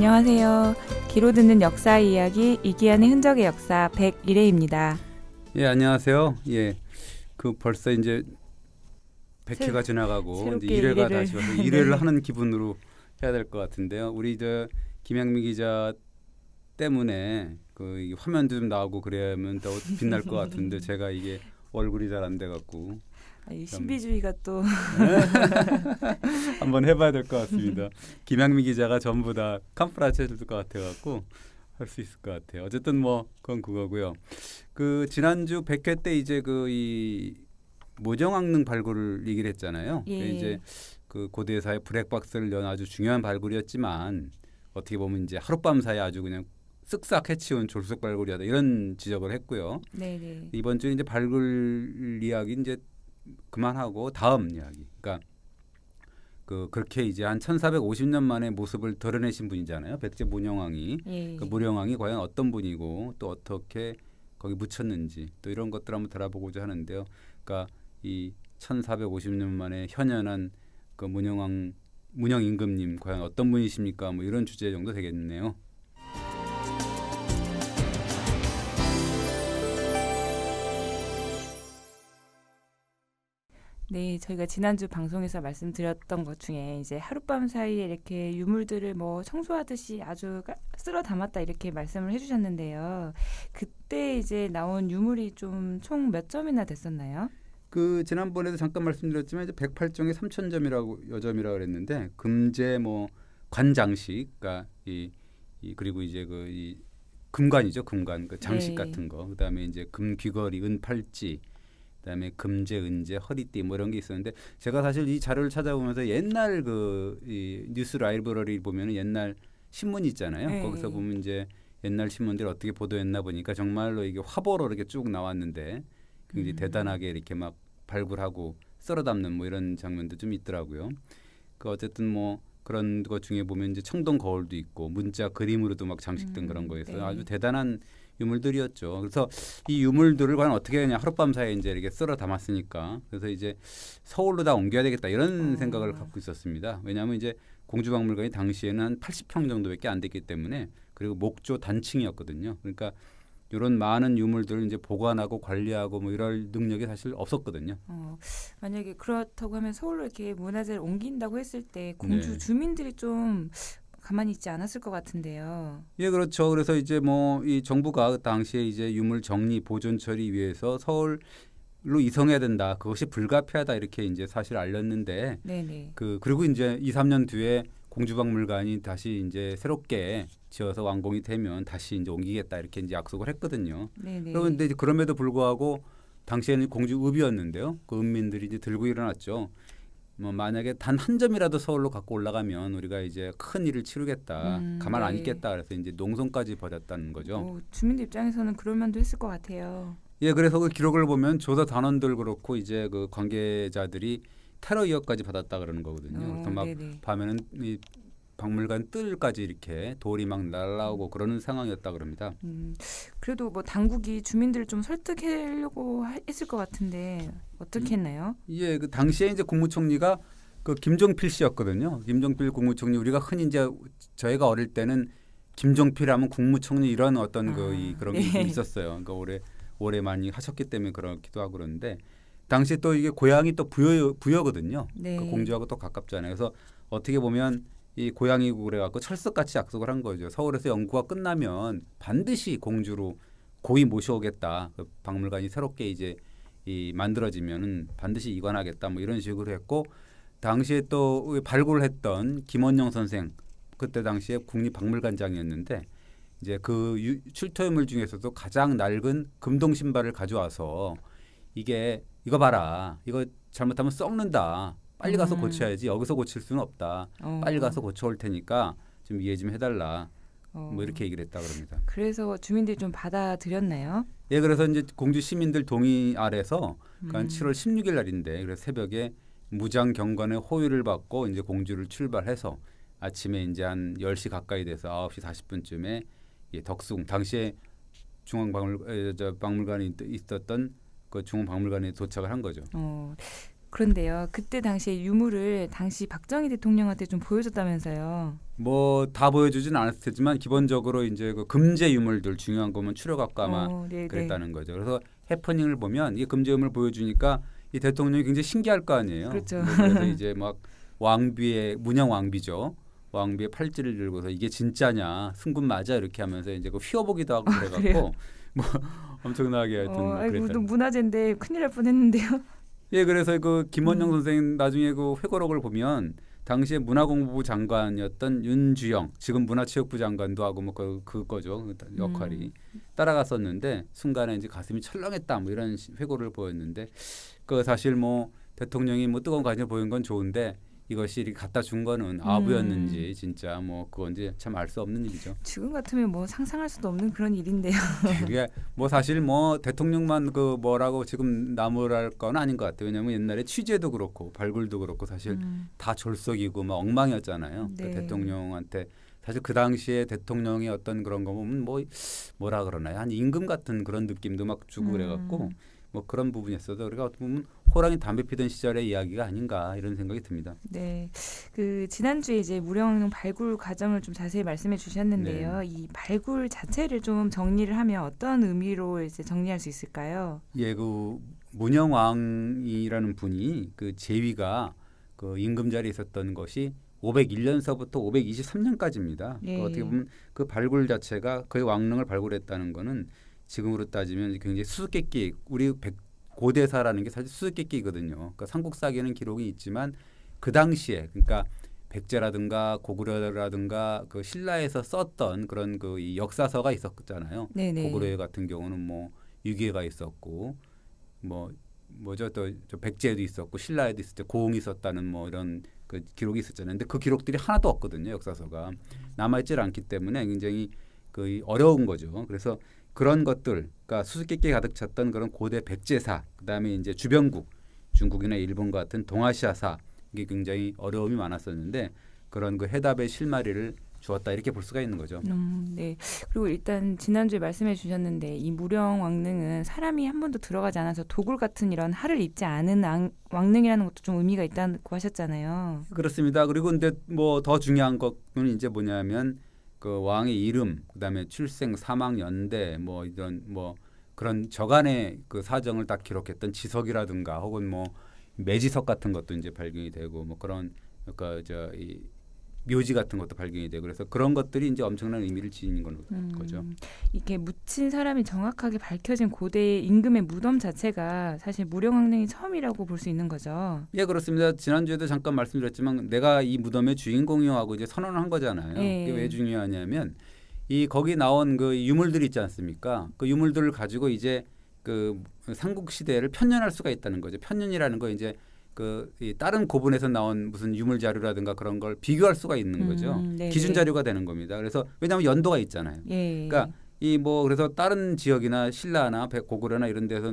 안녕하세요. 귀로 듣는 역사 이야기 이기한의 흔적의 역사 101회입니다. 예, 안녕하세요. 예. 그 벌써 이제 100회가 지나가고 이제 1회가 다시 와서 1회를 하는 기분으로 해야 될 것 같은데요. 우리 저 김양미 기자 때문에 그 화면도 좀 나오고 그래야면 더 빛날 것 같은데 제가 이게 얼굴이 잘 안돼 갖고 아, 이 음. 신비주의가 또 한번 해봐야 될 것 같습니다. 김양미 기자가 전부 다 캄프라체 해줄 것 같아갖고 할 수 있을 것 같아요. 어쨌든 뭐 그건 그거고요. 그 지난주 백회 때 이제 그 이 모정학능 발굴을 얘기를 했잖아요. 예. 이제 그 고대사의 블랙박스를 연 아주 중요한 발굴이었지만 어떻게 보면 이제 하룻밤 사이 아주 그냥 쓱싹 해치운 졸속 발굴이다 이런 지적을 했고요. 네네. 네. 이번 주 이제 발굴 이야기 이제 그만하고 다음 이야기. 그러니까 그 그렇게 이제 한 1450년 만에 모습을 드러내신 분이잖아요. 백제 문영왕이. 예. 그 문영왕이 과연 어떤 분이고 또 어떻게 거기 묻혔는지 또 이런 것들 한번 들어보고자 하는데요. 그러니까 이 1450년 만에 현현한 그 문영왕 문영 임금님 과연 어떤 분이십니까? 뭐 이런 주제 정도 되겠네요. 네, 저희가 지난주 방송에서 말씀드렸던 것 중에 이제 하룻밤 사이에 이렇게 유물들을 뭐 청소하듯이 아주 쓸어 담았다 이렇게 말씀을 해주셨는데요. 그때 이제 나온 유물이 좀 총 몇 점이나 됐었나요? 그 지난번에도 잠깐 말씀드렸지만 이제 108종에 3천 점이라고 여점이라고 그랬는데 금제 뭐 관장식 그러니까 이, 이 그리고 이제 그 이 금관이죠 금관 그 장식 네. 같은 거 그다음에 이제 금 귀걸이 은 팔찌 그다음에 금제, 은제, 허리띠 뭐 이런 게 있었는데 제가 사실 이 자료를 찾아보면서 옛날 그 이 뉴스 라이브러리 보면은 옛날 신문 있잖아요. 에 네. 거기서 보면 이제 옛날 신문들 어떻게 보도했나 보니까 정말로 이게 화보로 이렇게 쭉 나왔는데 굉장히 음. 대단하게 이렇게 막 발굴하고 썰어 담는 뭐 이런 장면도 좀 있더라고요. 그 어쨌든 뭐 그런 것 중에 보면 이제 청동 거울도 있고 문자 그림으로도 막 장식된 음, 그런 거에서 네. 아주 대단한 유물들이었죠. 그래서 이 유물들을 과연 어떻게 그냥 하룻밤 사이에 이제 이렇게 쓸어 담았으니까 그래서 이제 서울로 다 옮겨야 되겠다 이런 음. 생각을 갖고 있었습니다. 왜냐하면 이제 공주박물관이 당시에는 한 80평 정도밖에 안 됐기 때문에 그리고 목조 단층이었거든요. 그러니까 이런 많은 유물들을 이제 보관하고 관리하고 뭐 이럴 능력이 사실 없었거든요. 어, 만약에 그렇다고 하면 서울로 이렇게 문화재를 옮긴다고 했을 때 공주 네. 주민들이 좀 가만히 있지 않았을 것 같은데요. 예, 그렇죠. 그래서 이제 뭐 이 정부가 그 당시에 이제 유물 정리 보존 처리 위해서 서울 로 이송해야 된다. 그것이 불가피하다 이렇게 이제 사실 알렸는데 네네. 그 그리고 이제 2, 3년 뒤에 공주박물관이 다시 이제 새롭게 지어서 완공이 되면 다시 이제 옮기겠다 이렇게 이제 약속을 했거든요. 그런데 그럼에도 불구하고 당시에는 공주읍이었는데요. 그 읍민들이 이제 들고 일어났죠. 뭐 만약에 단 한 점이라도 서울로 갖고 올라가면 우리가 이제 큰 일을 치르겠다 음, 가만 안 네. 있겠다 그래서 이제 농성까지 벌였다는 거죠. 어, 주민들 입장에서는 그럴 만도 했을 것 같아요. 예, 그래서 그 기록을 보면 조사 단원들 그렇고 이제 그 관계자들이 테러 위협까지 받았다 그러는 거거든요. 어, 그래서 막 어, 네네. 밤에는 이 박물관 뜰까지 이렇게 돌이 막 날라오고 음. 그러는 상황이었다 그럽니다. 음, 그래도 뭐 당국이 주민들좀 설득하려고 했을 것 같은데 어떻게 했나요? 음, 예, 그 당시에 이제 국무총리가 그 김종필 씨였거든요. 김종필 국무총리 우리가 흔히 이제 저희가 어릴 때는 김종필 하면 국무총리 이런 어떤 그 아, 그 그런 게 네. 예. 있었어요. 그러니까 올해 올해 많이 하셨기 때문에 그렇기도 하고 그런데 당시 또 이게 고향이 또 부여 부여거든요. 네. 그 공주하고 또 가깝잖아요. 그래서 어떻게 보면 이 고양이고 그래갖고 철석같이 약속을 한 거죠. 서울에서 연구가 끝나면 반드시 공주로 고이 모셔오겠다. 그 박물관이 새롭게 이제 이만들어지면 반드시 이관하겠다. 뭐 이런 식으로 했고 당시에 또 발굴했던 김원영 선생 그때 당시에 국립박물관장이었는데 이제 그 유, 출토유물 중에서도 가장 낡은 금동 신발을 가져와서 이게 이거 봐라 이거 잘못하면 썩는다 빨리 가서 음. 고쳐야지 여기서 고칠 수는 없다. 어. 빨리 가서 고쳐올 테니까 좀 이해 좀 해달라. 어. 뭐 이렇게 얘기를 했다 그럽니다. 그래서 주민들이 좀 받아들였나요? 예, 그래서 이제 공주 시민들 동의 아래서 그러니까 음. 7월 16일 날인데 그래서 새벽에 무장 경관의 호위를 받고 이제 공주를 출발해서 아침에 이제 한 10시 가까이 돼서 9시 40분쯤에 예, 덕숭 당시에 중앙박물관 에, 저 박물관이 있, 있었던 그 중앙박물관에 도착을 한 거죠. 어, 그런데요. 그때 당시에 유물을 당시 박정희 대통령한테 좀 보여줬다면서요. 뭐 다 보여주진 않았을 테지만 기본적으로 이제 그 금제 유물들 중요한 거면 추려갖가마 어, 네, 네. 그랬다는 거죠. 그래서 해프닝을 보면 이 금제 유물 보여주니까 이 대통령이 굉장히 신기할 거 아니에요. 그렇죠. 네, 그래서 이제 막 왕비의 문양 왕비죠. 왕비의 팔찌를 들고서 이게 진짜냐 승군 맞아 이렇게 하면서 이제 그 휘어보기도 하고 아, 그래갖고 어, 뭐 엄청나게 하여튼 어, 아 그랬다. 문화재인데 큰일 날 뻔했는데요. 예, 그래서 그 김원영 음. 선생 님 나중에 그 회고록을 보면 당시에 문화공부부 장관이었던 윤주영 지금 문화체육부 장관도 하고 뭐 그 그거죠 그, 그, 그 역할이 음. 따라갔었는데 순간에 이제 가슴이 철렁했다 뭐 이런 회고를 보였는데 그 사실 뭐 대통령이 뭐 뜨거운 관심을 보인 건 좋은데 이것이 이렇게 갖다 준 거는 아부였는지 음. 진짜 뭐 그건지 참 알 수 없는 일이죠. 지금 같으면 뭐 상상할 수도 없는 그런 일인데요. 이게 뭐 사실 뭐 대통령만 그 뭐라고 지금 나무랄 건 아닌 것 같아요. 왜냐하면 옛날에 취재도 그렇고 발굴도 그렇고 사실 음. 다 졸속이고 막 엉망이었잖아요. 그 네. 그 대통령한테 사실 그 당시에 대통령의 어떤 그런 거 보면 뭐 뭐라 그러나요? 한 임금 같은 그런 느낌도 막 주고 음. 그래갖고 뭐 그런 부분이었어서 우리가 그러니까 어떻게 보면 호랑이 담배 피던 시절의 이야기가 아닌가 이런 생각이 듭니다. 네, 그 지난주에 이제 무령 발굴 과정을 좀 자세히 말씀해 주셨는데요. 네. 이 발굴 자체를 좀 정리를 하면 어떤 의미로 이제 정리할 수 있을까요? 예, 그 문영왕이라는 분이 그 제위가 그 임금 자리에 있었던 것이 501년서부터 523년까지입니다. 그러니까 예. 그 어떻게 보면 그 발굴 자체가 그의 왕릉을 발굴했다는 거는 지금으로 따지면 굉장히 수수께끼 우리 백, 고대사라는 게 사실 수수께끼거든요. 그러니까 삼국사기에는 기록이 있지만 그 당시에 그러니까 백제라든가 고구려라든가 그 신라에서 썼던 그런 그이 역사서가 있었잖아요. 네네. 고구려 같은 경우는 뭐 유기가 있었고 뭐 뭐죠 또 백제에도 있었고 신라에도 있을 때 고흥이 있었다는 뭐 이런 그 기록이 있었잖아요. 근데 그 기록들이 하나도 없거든요. 역사서가 남아있질 않기 때문에 굉장히 그 어려운 거죠. 그래서 그런 것들, 그러니까 수수께끼 가득 찼던 그런 고대 백제사, 그다음에 이제 주변국, 중국이나 일본 같은 동아시아사 이게 굉장히 어려움이 많았었는데 그런 그 해답의 실마리를 주었다 이렇게 볼 수가 있는 거죠. 음, 네. 그리고 일단 지난주에 말씀해 주셨는데 이 무령 왕릉은 사람이 한 번도 들어가지 않아서 도굴 같은 이런 할을 입지 않은 왕, 릉이라는 것도 좀 의미가 있다고 하셨잖아요. 그렇습니다. 그리고 근데 뭐 더 중요한 것은 이제 뭐냐면 그 왕의 이름, 그다음에 출생, 사망, 연대 뭐 이런 뭐 그런 저간의 그 사정을 딱 기록했던 지석이라든가 혹은 뭐 매지석 같은 것도 이제 발견이 되고 뭐 그런 그러니까 저이 묘지 같은 것도 발견이 돼고 그래서 그런 것들이 이제 엄청난 의미를 지닌 음, 거죠. 이게 묻힌 사람이 정확하게 밝혀진 고대 임금의 무덤 자체가 사실 무령왕릉이 처음이라고 볼 수 있는 거죠. 예, 그렇습니다. 지난주에도 잠깐 말씀드렸지만 내가 이 무덤의 주인공이요고 이제 선언을 한 거잖아요. 예. 이게 왜 중요하냐면 이 거기 나온 그 유물들 있지 않습니까? 그 유물들을 가지고 이제 그 삼국 시대를 편년할 수가 있다는 거죠. 편년이라는 거 이제 그이 다른 고분에서 나온 무슨 유물 자료라든가 그런 걸 비교할 수가 있는 거죠. 음, 네, 기준 네. 자료가 되는 겁니다. 그래서 왜냐하면 연도가 있잖아요. 예. 그러니까 이 뭐 그래서 다른 지역이나 신라나 고구려나 이런 데서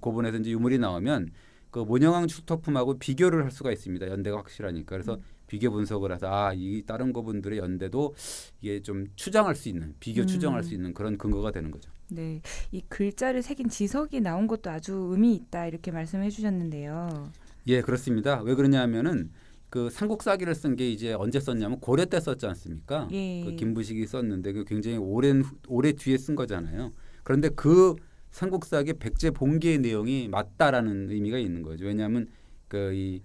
고분에서 이제 유물이 나오면 그 모형왕 출토품하고 비교를 할 수가 있습니다. 연대가 확실하니까. 그래서 음. 비교 분석을 해서 아이 다른 고분들의 연대도 이게 좀 추정할 수 있는 비교 음. 추정할 수 있는 그런 근거가 되는 거죠. 네, 이 글자를 새긴 지석이 나온 것도 아주 의미 있다 이렇게 말씀해 주셨는데요. 예, 그렇습니다. 왜 그러냐면은 그 삼국사기를 쓴 게 이제 언제 썼냐면 고려 때 썼지 않습니까? 예. 그 김부식이 썼는데 그 굉장히 오랜 오래 뒤에 쓴 거잖아요. 그런데 그 삼국사기 백제 본기의 내용이 맞다라는 의미가 있는 거죠. 왜냐하면 그 이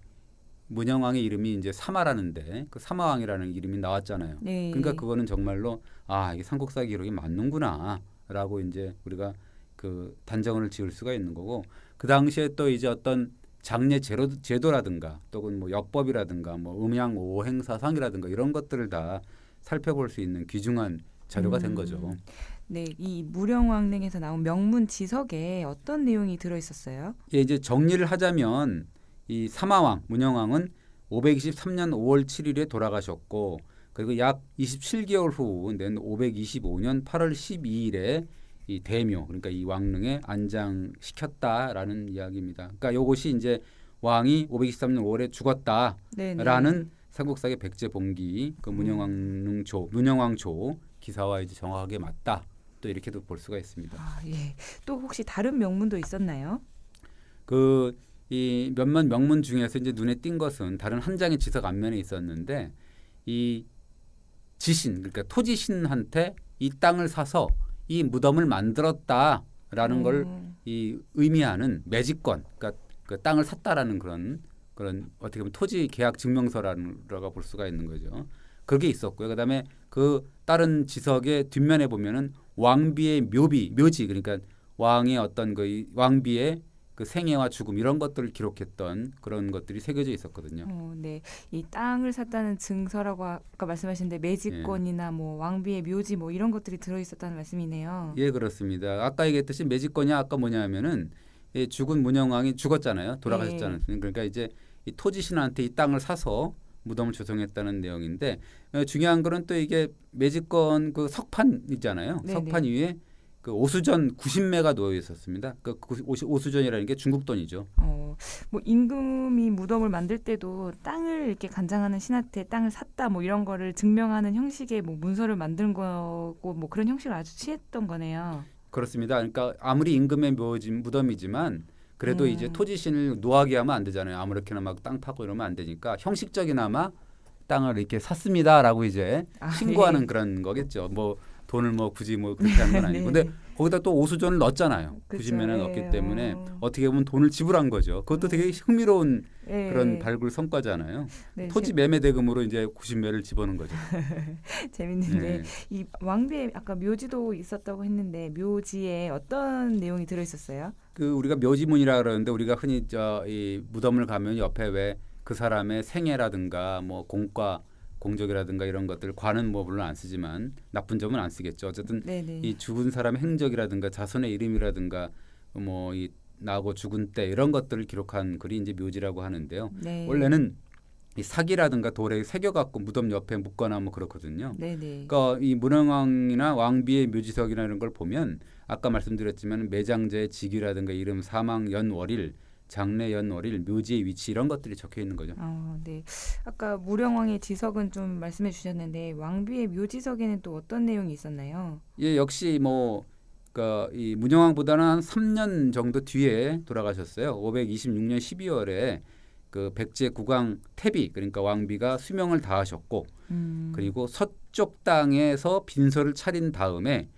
문영왕의 이름이 이제 사마라는데 그 사마왕이라는 이름이 나왔잖아요. 네. 그러니까 그거는 정말로 아 이게 삼국사기 기록이 맞는구나라고 이제 우리가 그 단정을 지을 수가 있는 거고 그 당시에 또 이제 어떤 장례 제도, 라든가 또는 뭐역법이라든가뭐 음양 오행 사상이라든가 이런 것들을 다 살펴볼 수 있는 귀중한 자료가 음. 된 거죠. 음. 네, 이 무령왕릉에서 나온 명문 지석에 어떤 내용이 들어 있었어요? 예, 이제 정리를 하자면 이 사마왕 문영왕은 523년 5월 7일에 돌아가셨고 그리고 약 27개월 후낸 525년 8월 12일에 이 대묘 그러니까 이 왕릉에 안장시켰다라는 이야기입니다. 그러니까 요것이 이제 왕이 523년 5월에 죽었다라는 네네. 삼국사기 백제봉기 그 음. 문영왕릉조 문영왕조 기사와 이제 정확하게 맞다 또 이렇게도 볼 수가 있습니다. 아, 예. 또 혹시 다른 명문도 있었나요? 그 이 몇몇 명문 중에서 이제 눈에 띈 것은 다른 한 장의 지석 앞면에 있었는데 이 지신 그러니까 토지신한테 이 땅을 사서 이 무덤을 만들었다라는 음. 걸이 의미하는 매직권, 그러니까 그 땅을 샀다라는 그런 그런 어떻게 보면 토지 계약 증명서라고볼 수가 있는 거죠. 그게 있었고요. 그다음에 그 다른 지석의 뒷면에 보면은 왕비의 묘비, 묘지 그러니까 왕의 어떤 그 왕비의 그 생애와 죽음 이런 것들을 기록했던 그런 것들이 새겨져 있었거든요. 어, 네, 이 땅을 샀다는 증서라고 아까 말씀하셨데 매집권이나 예. 뭐 왕비의 묘지 뭐 이런 것들이 들어 있었다는 말씀이네요. 예, 그렇습니다. 아까 얘기했듯이 매집권이 아까 뭐냐면은 예, 죽은 문영왕이 죽었잖아요. 돌아가셨잖아요. 예. 그러니까 이제 이 토지 신한테 이 땅을 사서 무덤을 조성했다는 내용인데 어, 중요한 거는 또 이게 매집권 그 석판 있잖아요. 네네. 석판 위에 그 오수전 90매가 놓여 있었습니다. 그 오수전이라는 게 중국 돈이죠. 어, 뭐 임금이 무덤을 만들 때도 땅을 이렇게 간장하는 신한테 땅을 샀다 뭐 이런 거를 증명하는 형식의 뭐 문서를 만든 거고 뭐 그런 형식을 아주 취했던 거네요. 그렇습니다. 그러니까 아무리 임금의 묘진 무덤이지만 그래도 음. 이제 토지신을 노하게 하면 안 되잖아요. 아무렇게나 막 땅 파고 이러면 안 되니까 형식적이나마 땅을 이렇게 샀습니다라고 이제 아, 신고하는 예. 그런 거겠죠. 뭐 돈을 뭐 굳이 뭐 그렇게 하는 건 아니고 네. 근데 거기다 또 오수전을 넣었잖아요. 그죠. 9 0면을 넣었기 때문에 아. 어떻게 보면 돈을 지불한 거죠. 그것도 되게 음. 흥미로운 네. 그런 발굴 성과잖아요. 네, 토지 매매 대금으로 이제 90면을 집어넣은 거죠. 재밌는데 네. 이 왕비에 아까 묘지도 있었다고 했는데 묘지에 어떤 내용이 들어 있었어요? 그 우리가 묘지문이라 그러는데 우리가 흔히 저이 무덤을 가면 옆에 왜 그 사람의 생애라든가 뭐 공과 공적이라든가 이런 것들 관은 뭐 물론 안 쓰지만 나쁜 점은 안 쓰겠죠. 어쨌든 네네. 이 죽은 사람 행적이라든가 자손의 이름이라든가 뭐 이 나고 죽은 때 이런 것들을 기록한 글이 이제 묘지라고 하는데요. 네. 원래는 이 사기라든가 돌에 새겨갖고 무덤 옆에 묶거나 뭐 그렇거든요. 네네. 그러니까 이 문흥왕이나 왕비의 묘지석이나 이런 걸 보면 아까 말씀드렸지만 매장자의 직위라든가 이름 사망 연월일 장례 연월일 묘지의 위치 이런 것들이 적혀 있는 거죠. 아, 네. 아까 무령왕의 지석은 좀 말씀해 주셨는데 왕비의 묘지석에는 또 어떤 내용이 있었나요? 예, 역시 뭐 그러니까 이무령왕보다는한 3년 정도 뒤에 돌아가셨어요. 526년 12월에 그 백제 국왕 태비 그러니까 왕비가 수명을 다하셨고 음. 그리고 서쪽 땅에서 빈소를 차린 다음에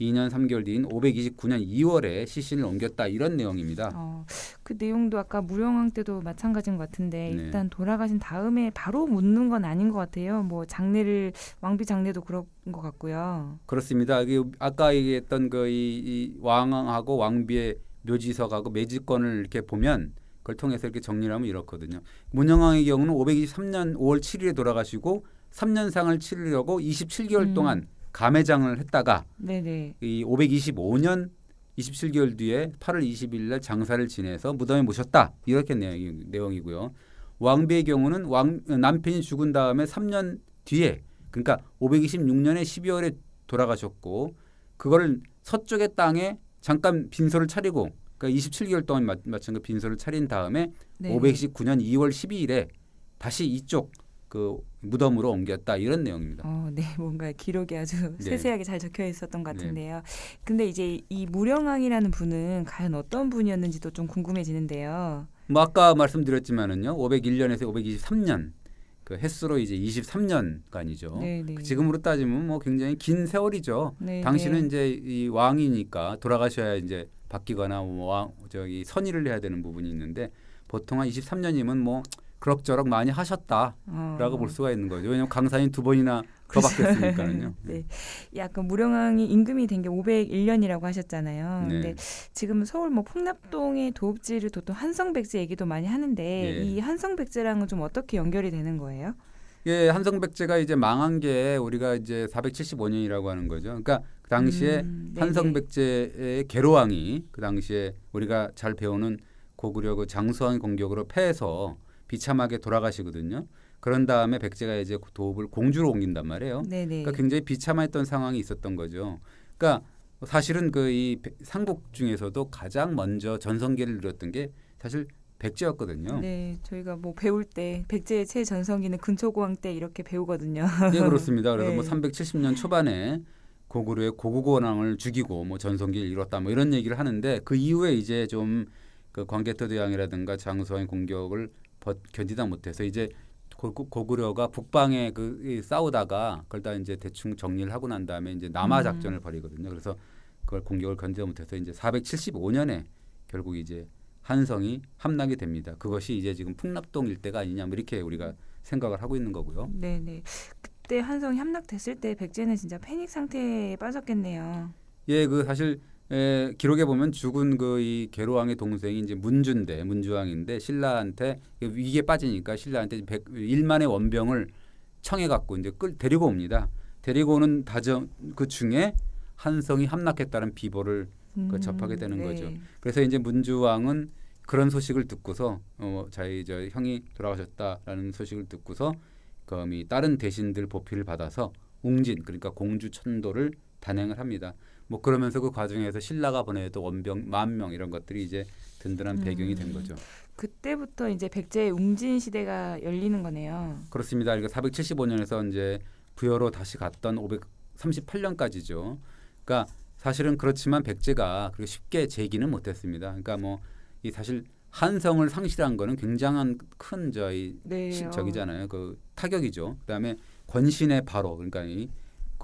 2년 3개월 뒤인 529년 2월에 시신을 옮겼다 이런 내용입니다. 어, 그 내용도 아까 무령왕 때도 마찬가지인 것 같은데 네. 일단 돌아가신 다음에 바로 묻는 건 아닌 것 같아요. 뭐 장례를 왕비 장례도 그런 것 같고요. 그렇습니다. 그 아까 얘기했던 그이 왕하고 왕비의 묘지석하고 매직권을 이렇게 보면 그걸 통해서 이렇게 정리 하면 이렇거든요. 문영왕의 경우는 523년 5월 7일에 돌아가시고 3년상을 치르려고 27개월 음. 동안 감회장을 했다가 네네. 이 525년 27개월 뒤에 8월 20일 날 장사를 지내서 무덤에 모셨다. 이렇게 내용이, 고요 왕비의 경우는 왕, 남편이 죽은 다음에 3년 뒤에 그러니까 526년에 12월에 돌아가셨고 그거를 서쪽의 땅에 잠깐 빈소를 차리고 그러니까 27개월 동안 마찬가지 로 빈소를 차린 다음에 네. 529년 2월 12일에 다시 이쪽 그 무덤으로 옮겼다 이런 내용입니다. 어, 네, 뭔가 기록이 아주 네. 세세하게 잘 적혀 있었던 것 네. 같은데요. 네. 근데 이제 이 무령왕이라는 분은 과연 어떤 분이었는지도 좀 궁금해지는데요. 뭐 아까 말씀드렸지만은요, 501년에서 523년 그 횟수로 이제 23년간이죠. 네, 네. 그 지금으로 따지면 뭐 굉장히 긴 세월이죠. 네네. 네. 당신은 이제 이 왕이니까 돌아가셔야 이제 바뀌거나 왕 저기 선의를 해야 되는 부분이 있는데 보통 한 23년이면 뭐 그럭저럭 많이 하셨다라고 어. 볼 수가 있는 거죠. 왜냐하면 강사님 두 번이나 더 그렇죠. 바뀌었으니까요. 네. 약간 그 무령왕이 임금이 된 게 501년이라고 하셨잖아요. 네. 근데 지금 서울 뭐 풍납동의 도읍지를 도던 한성백제 얘기도 많이 하는데 네. 이 한성백제랑은 좀 어떻게 연결이 되는 거예요? 예, 한성백제가 이제 망한 게 우리가 이제 475년이라고 하는 거죠. 그러니까 그 당시에 음, 네, 네. 한성백제의 개로왕이 그 당시에 우리가 잘 배우는 고구려 그 장수왕 공격으로 패해서 비참하게 돌아가시거든요. 그런 다음에 백제가 이제 그 도읍을 공주로 옮긴단 말이에요. 네네. 네. 그러니까 굉장히 비참했던 상황이 있었던 거죠. 그러니까 사실은 그 이 삼국 중에서도 가장 먼저 전성기를 누렸던 게 사실 백제였거든요. 네, 저희가 뭐 배울 때 백제의 최전성기는 근초고왕 때 이렇게 배우거든요. 네, 그렇습니다. 그래서 뭐 네. 뭐 370년 초반에 고구려의 고구고왕을 죽이고 뭐 전성기를 이뤘다 뭐 이런 얘기를 하는데 그 이후에 이제 좀그 광개토 대왕이라든가 장수왕의 공격을 벗, 견디다 못해서 이제 고, 고구려가 북방에 그 싸우다가 그걸 다 이제 대충 정리를 하고 난 다음에 이제 남하 작전을 음. 벌이거든요. 그래서 그걸 공격을 견디다 못해서 이제 475년에 결국 이제 한성이 함락이 됩니다. 그것이 이제 지금 풍납동 일대가 아니냐 뭐 이렇게 우리가 생각을 하고 있는 거고요. 네, 네. 그때 한성이 함락됐을 때 백제는 진짜 패닉 상태에 빠졌겠네요. 예, 그 사실 에, 기록에 보면 죽은 그이계로왕의 동생이 이제 문준대 문주왕인데 신라한테 그 위기에 빠지니까 신라한테 백, 0 1만의 원병을 청해 갖고 이제 끌 데리고 옵니다. 데리고 오는 다정 그 중에 한성이 함락했다는 비보를 그 음, 그 접하게 되는 네. 거죠. 그래서 이제 문주왕은 그런 소식을 듣고서 어 자기 저 형이 돌아가셨다라는 소식을 듣고서 그이 다른 대신들 보필을 받아서 웅진 그러니까 공주 천도를 단행을 합니다. 뭐 그러면서 그 과정에서 신라가 보내도 원병 만 명 이런 것들이 이제 든든한 음. 배경이 된 음. 거죠. 그때부터 이제 백제의 웅진 시대가 열리는 거네요. 그렇습니다. 그러 그러니까 475년에서 이제 부여로 다시 갔던 538년까지죠. 그러니까 사실은 그렇지만 백제가 그렇게 쉽게 재기는 못했습니다. 그러니까 뭐 이 사실 한성을 상실한 거는 굉장한 큰 저희 네, 적이잖아요. 그 타격이죠. 그다음에 권신의 바로 그러니까 이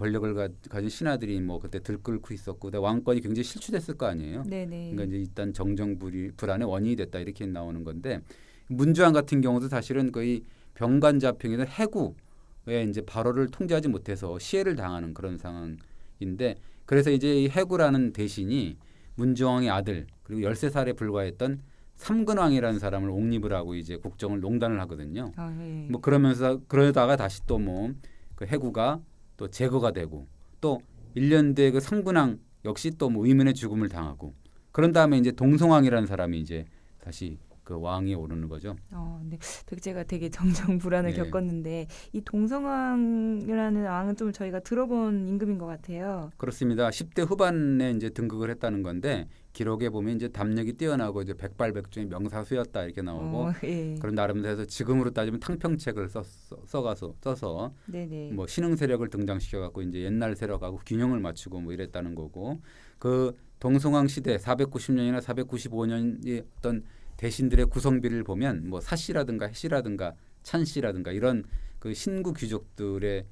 권력을 가, 가진 신하들이 뭐 그때 들끓고 있었고 왕권이 굉장히 실추됐을 거 아니에요. 네네. 네. 그러니까 이제 일단 정정 불안의 원인이 됐다 이렇게 나오는 건데 문주왕 같은 경우도 사실은 거의 병관자평이나 해구에 이제 발호를 통제하지 못해서 시해를 당하는 그런 상황인데 그래서 이제 이 해구라는 대신이 문주왕의 아들 그리고 열세 살에 불과했던 삼근왕이라는 사람을 옹립을 하고 이제 국정을 농단을 하거든요. 아, 네. 뭐 그러면서 그러다가 다시 또 뭐 그 해구가 또 제거가 되고 또 1년 뒤에 그 성분왕 역시 또뭐 의문의 죽음을 당하고 그런 다음에 이제 동성왕이라는 사람이 이제 다시 그 왕이 오르는 거죠. 어, 네. 제가 되게 정정 불안을 네. 겪었는데 이 동성왕이라는 왕은 좀 저희가 들어본 임금인 것 같아요. 그렇습니다. 10대 후반에 이제 등극을 했다는 건데 기록에 보면 이제 담력이 뛰어나고 이제 백발백중의 명사수였다 이렇게 나오고 어, 예. 그런 나름대로 지금으로 따지면 탕평책을 써, 써 가서 써서 네네. 뭐 신흥 세력을 등장시켜 갖고 이제 옛날 세력하고 균형을 맞추고 뭐 이랬다는 거고 그 동성왕 시대 490년이나 495년이 어떤 대신들의 구성비를 보면 뭐 사씨라든가 해씨라든가 찬씨라든가 이런 그 신구 귀족들의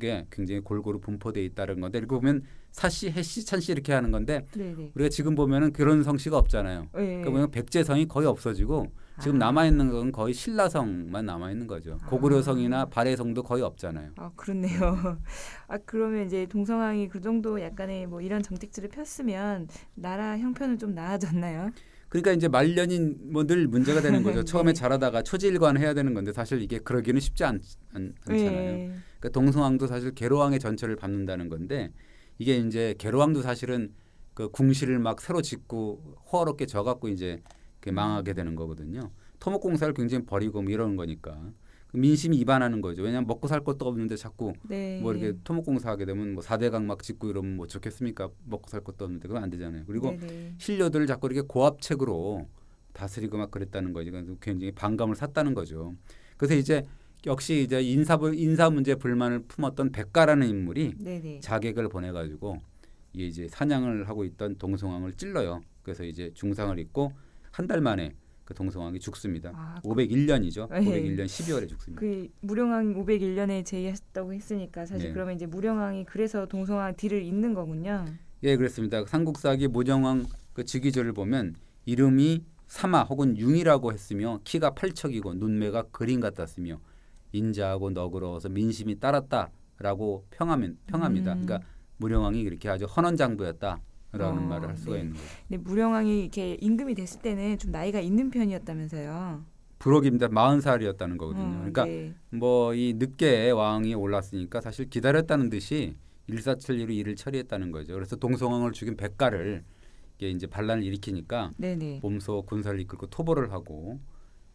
게 굉장히 골고루 분포돼 있다는 건데 이렇게 보면 사씨, 해씨, 찬씨 이렇게 하는 건데 네네. 우리가 지금 보면은 그런 성씨가 없잖아요. 네네. 예. 그러면 그러니까 백제성이 거의 없어지고 지금 아. 남아 있는 건 거의 신라성만 남아 있는 거죠. 아. 고구려성이나 발해성도 거의 없잖아요. 아 그렇네요. 아 그러면 이제 동성왕이 그 정도 약간의 뭐 이런 정책들을 폈으면 나라 형편은 좀 나아졌나요? 그러니까 이제 말년인 뭐 늘 문제가 되는 거죠. 네. 처음에 자라다가 초지일관 해야 되는 건데 사실 이게 그러기는 쉽지 않, 않, 않잖아요. 네. 그러니까 동서왕도 사실 개로왕의 전철을 밟는다는 건데 이게 이제 개로왕도 사실은 그 궁실을 막 새로 짓고 호화롭게 져갖고 이제 그 망하게 되는 거거든요. 토목공사를 굉장히 버리고 뭐이는 거니까. 민심 이반하는 거죠. 왜냐하면 먹고 살 것도 없는데 자꾸 네. 뭐 이렇게 토목공사하게 되면 뭐 4대강 막 짓고 이러면 뭐 좋겠습니까? 먹고 살 것도 없는데 그건 안 되잖아요. 그리고 네, 네. 신료들을 자꾸 이렇게 고압책으로 다스리고 막 그랬다는 거죠. 그러니까 굉장히 반감을 샀다는 거죠. 그래서 이제 역시 이제 인사 인사 문제 불만을 품었던 백가라는 인물이 네네. 네. 자객을 보내가지고 이제 사냥을 하고 있던 동성왕을 찔러요. 그래서 이제 중상을 입고 한 달 만에 그동성왕이 죽습니다. 아, 501년이죠. 네. 501년 12월에 죽습니다. 그 무령왕 501년에 제의했다고 했으니까 사실 네. 그러면 이제 무령왕이 그래서 동서왕 뒤를 잇는 거군요. 예, 그렇습니다. 삼국사기 모정왕 그 즉위절을 보면 이름이 사마 혹은 융이라고 했으며 키가 팔척이고 눈매가 그림 같았으며 인자하고 너그러워서 민심이 따랐다라고 평하면 평합니다. 음. 그러니까 무령왕이 그렇게 아주 헌원 장부였다. 라는 어, 말을 할 수가 네. 있는 거죠. 근데 무령왕이 이렇게 임금이 됐을 때는 좀 나이가 있는 편이었다면서요. 부록입니다. 40살이었다는 거거든요. 어, 그러니까 네. 뭐이 늦게 왕이 올랐으니까 사실 기다렸다는 듯이 일사천리로 일을 처리했다는 거죠. 그래서 동성왕을 죽인 백가를 이게 이제 반란을 일으키니까 네네. 몸소 군사를 이끌고 토벌을 하고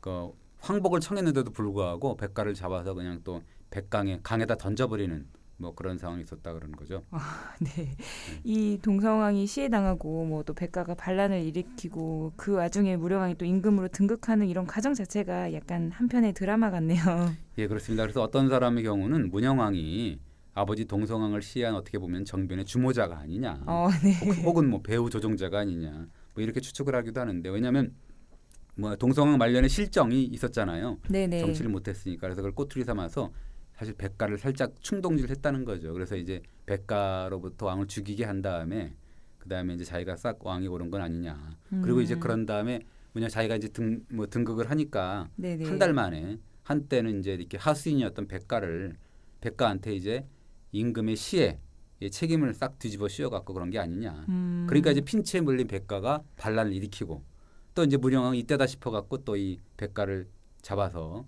그 황복을 청했는데도 불구하고 백가를 잡아서 그냥 또 백강에 강에다 던져버리는 뭐 그런 상황이 있었다 그러는 거죠. 아, 네. 네. 이 동서왕이 시해 당하고 뭐 또 백가가 반란을 일으키고 그 와중에 무령왕이 또 임금으로 등극하는 이런 과정 자체가 약간 한편의 드라마 같네요. 예, 그렇습니다. 그래서 어떤 사람의 경우는 문영왕이 아버지 동성왕을 시한 어떻게 보면 정변의 주모자가 아니냐, 어, 네. 혹은 뭐 배우 조종자가 아니냐, 뭐 이렇게 추측을 하기도 하는데 왜냐면뭐 동성왕 말년에 실정이 있었잖아요. 네네. 네. 정치를 못했으니까 그래서 그걸 꼬투리 삼아서 사실 백가를 살짝 충동질했다는 거죠. 그래서 이제 백가로부터 왕을 죽이게 한 다음에 그 다음에 이제 자기가 싹 왕이 오른 건 아니냐. 음. 그리고 이제 음. 그런 다음에 뭐냐 자기가 이제 등 뭐 등극을 하니까 한 달 만에 한때는 이제 이렇게 하수인이었던 백가를 백가한테 이제 임금의 시에 책임을 싹 뒤집어 씌워갖고 그런 게 아니냐. 음. 그러니까 이제 핀치에 물린 백가가 반란을 일으키고 또 이제 무령왕 이때다 이 싶어갖고 또 이 백가를 잡아서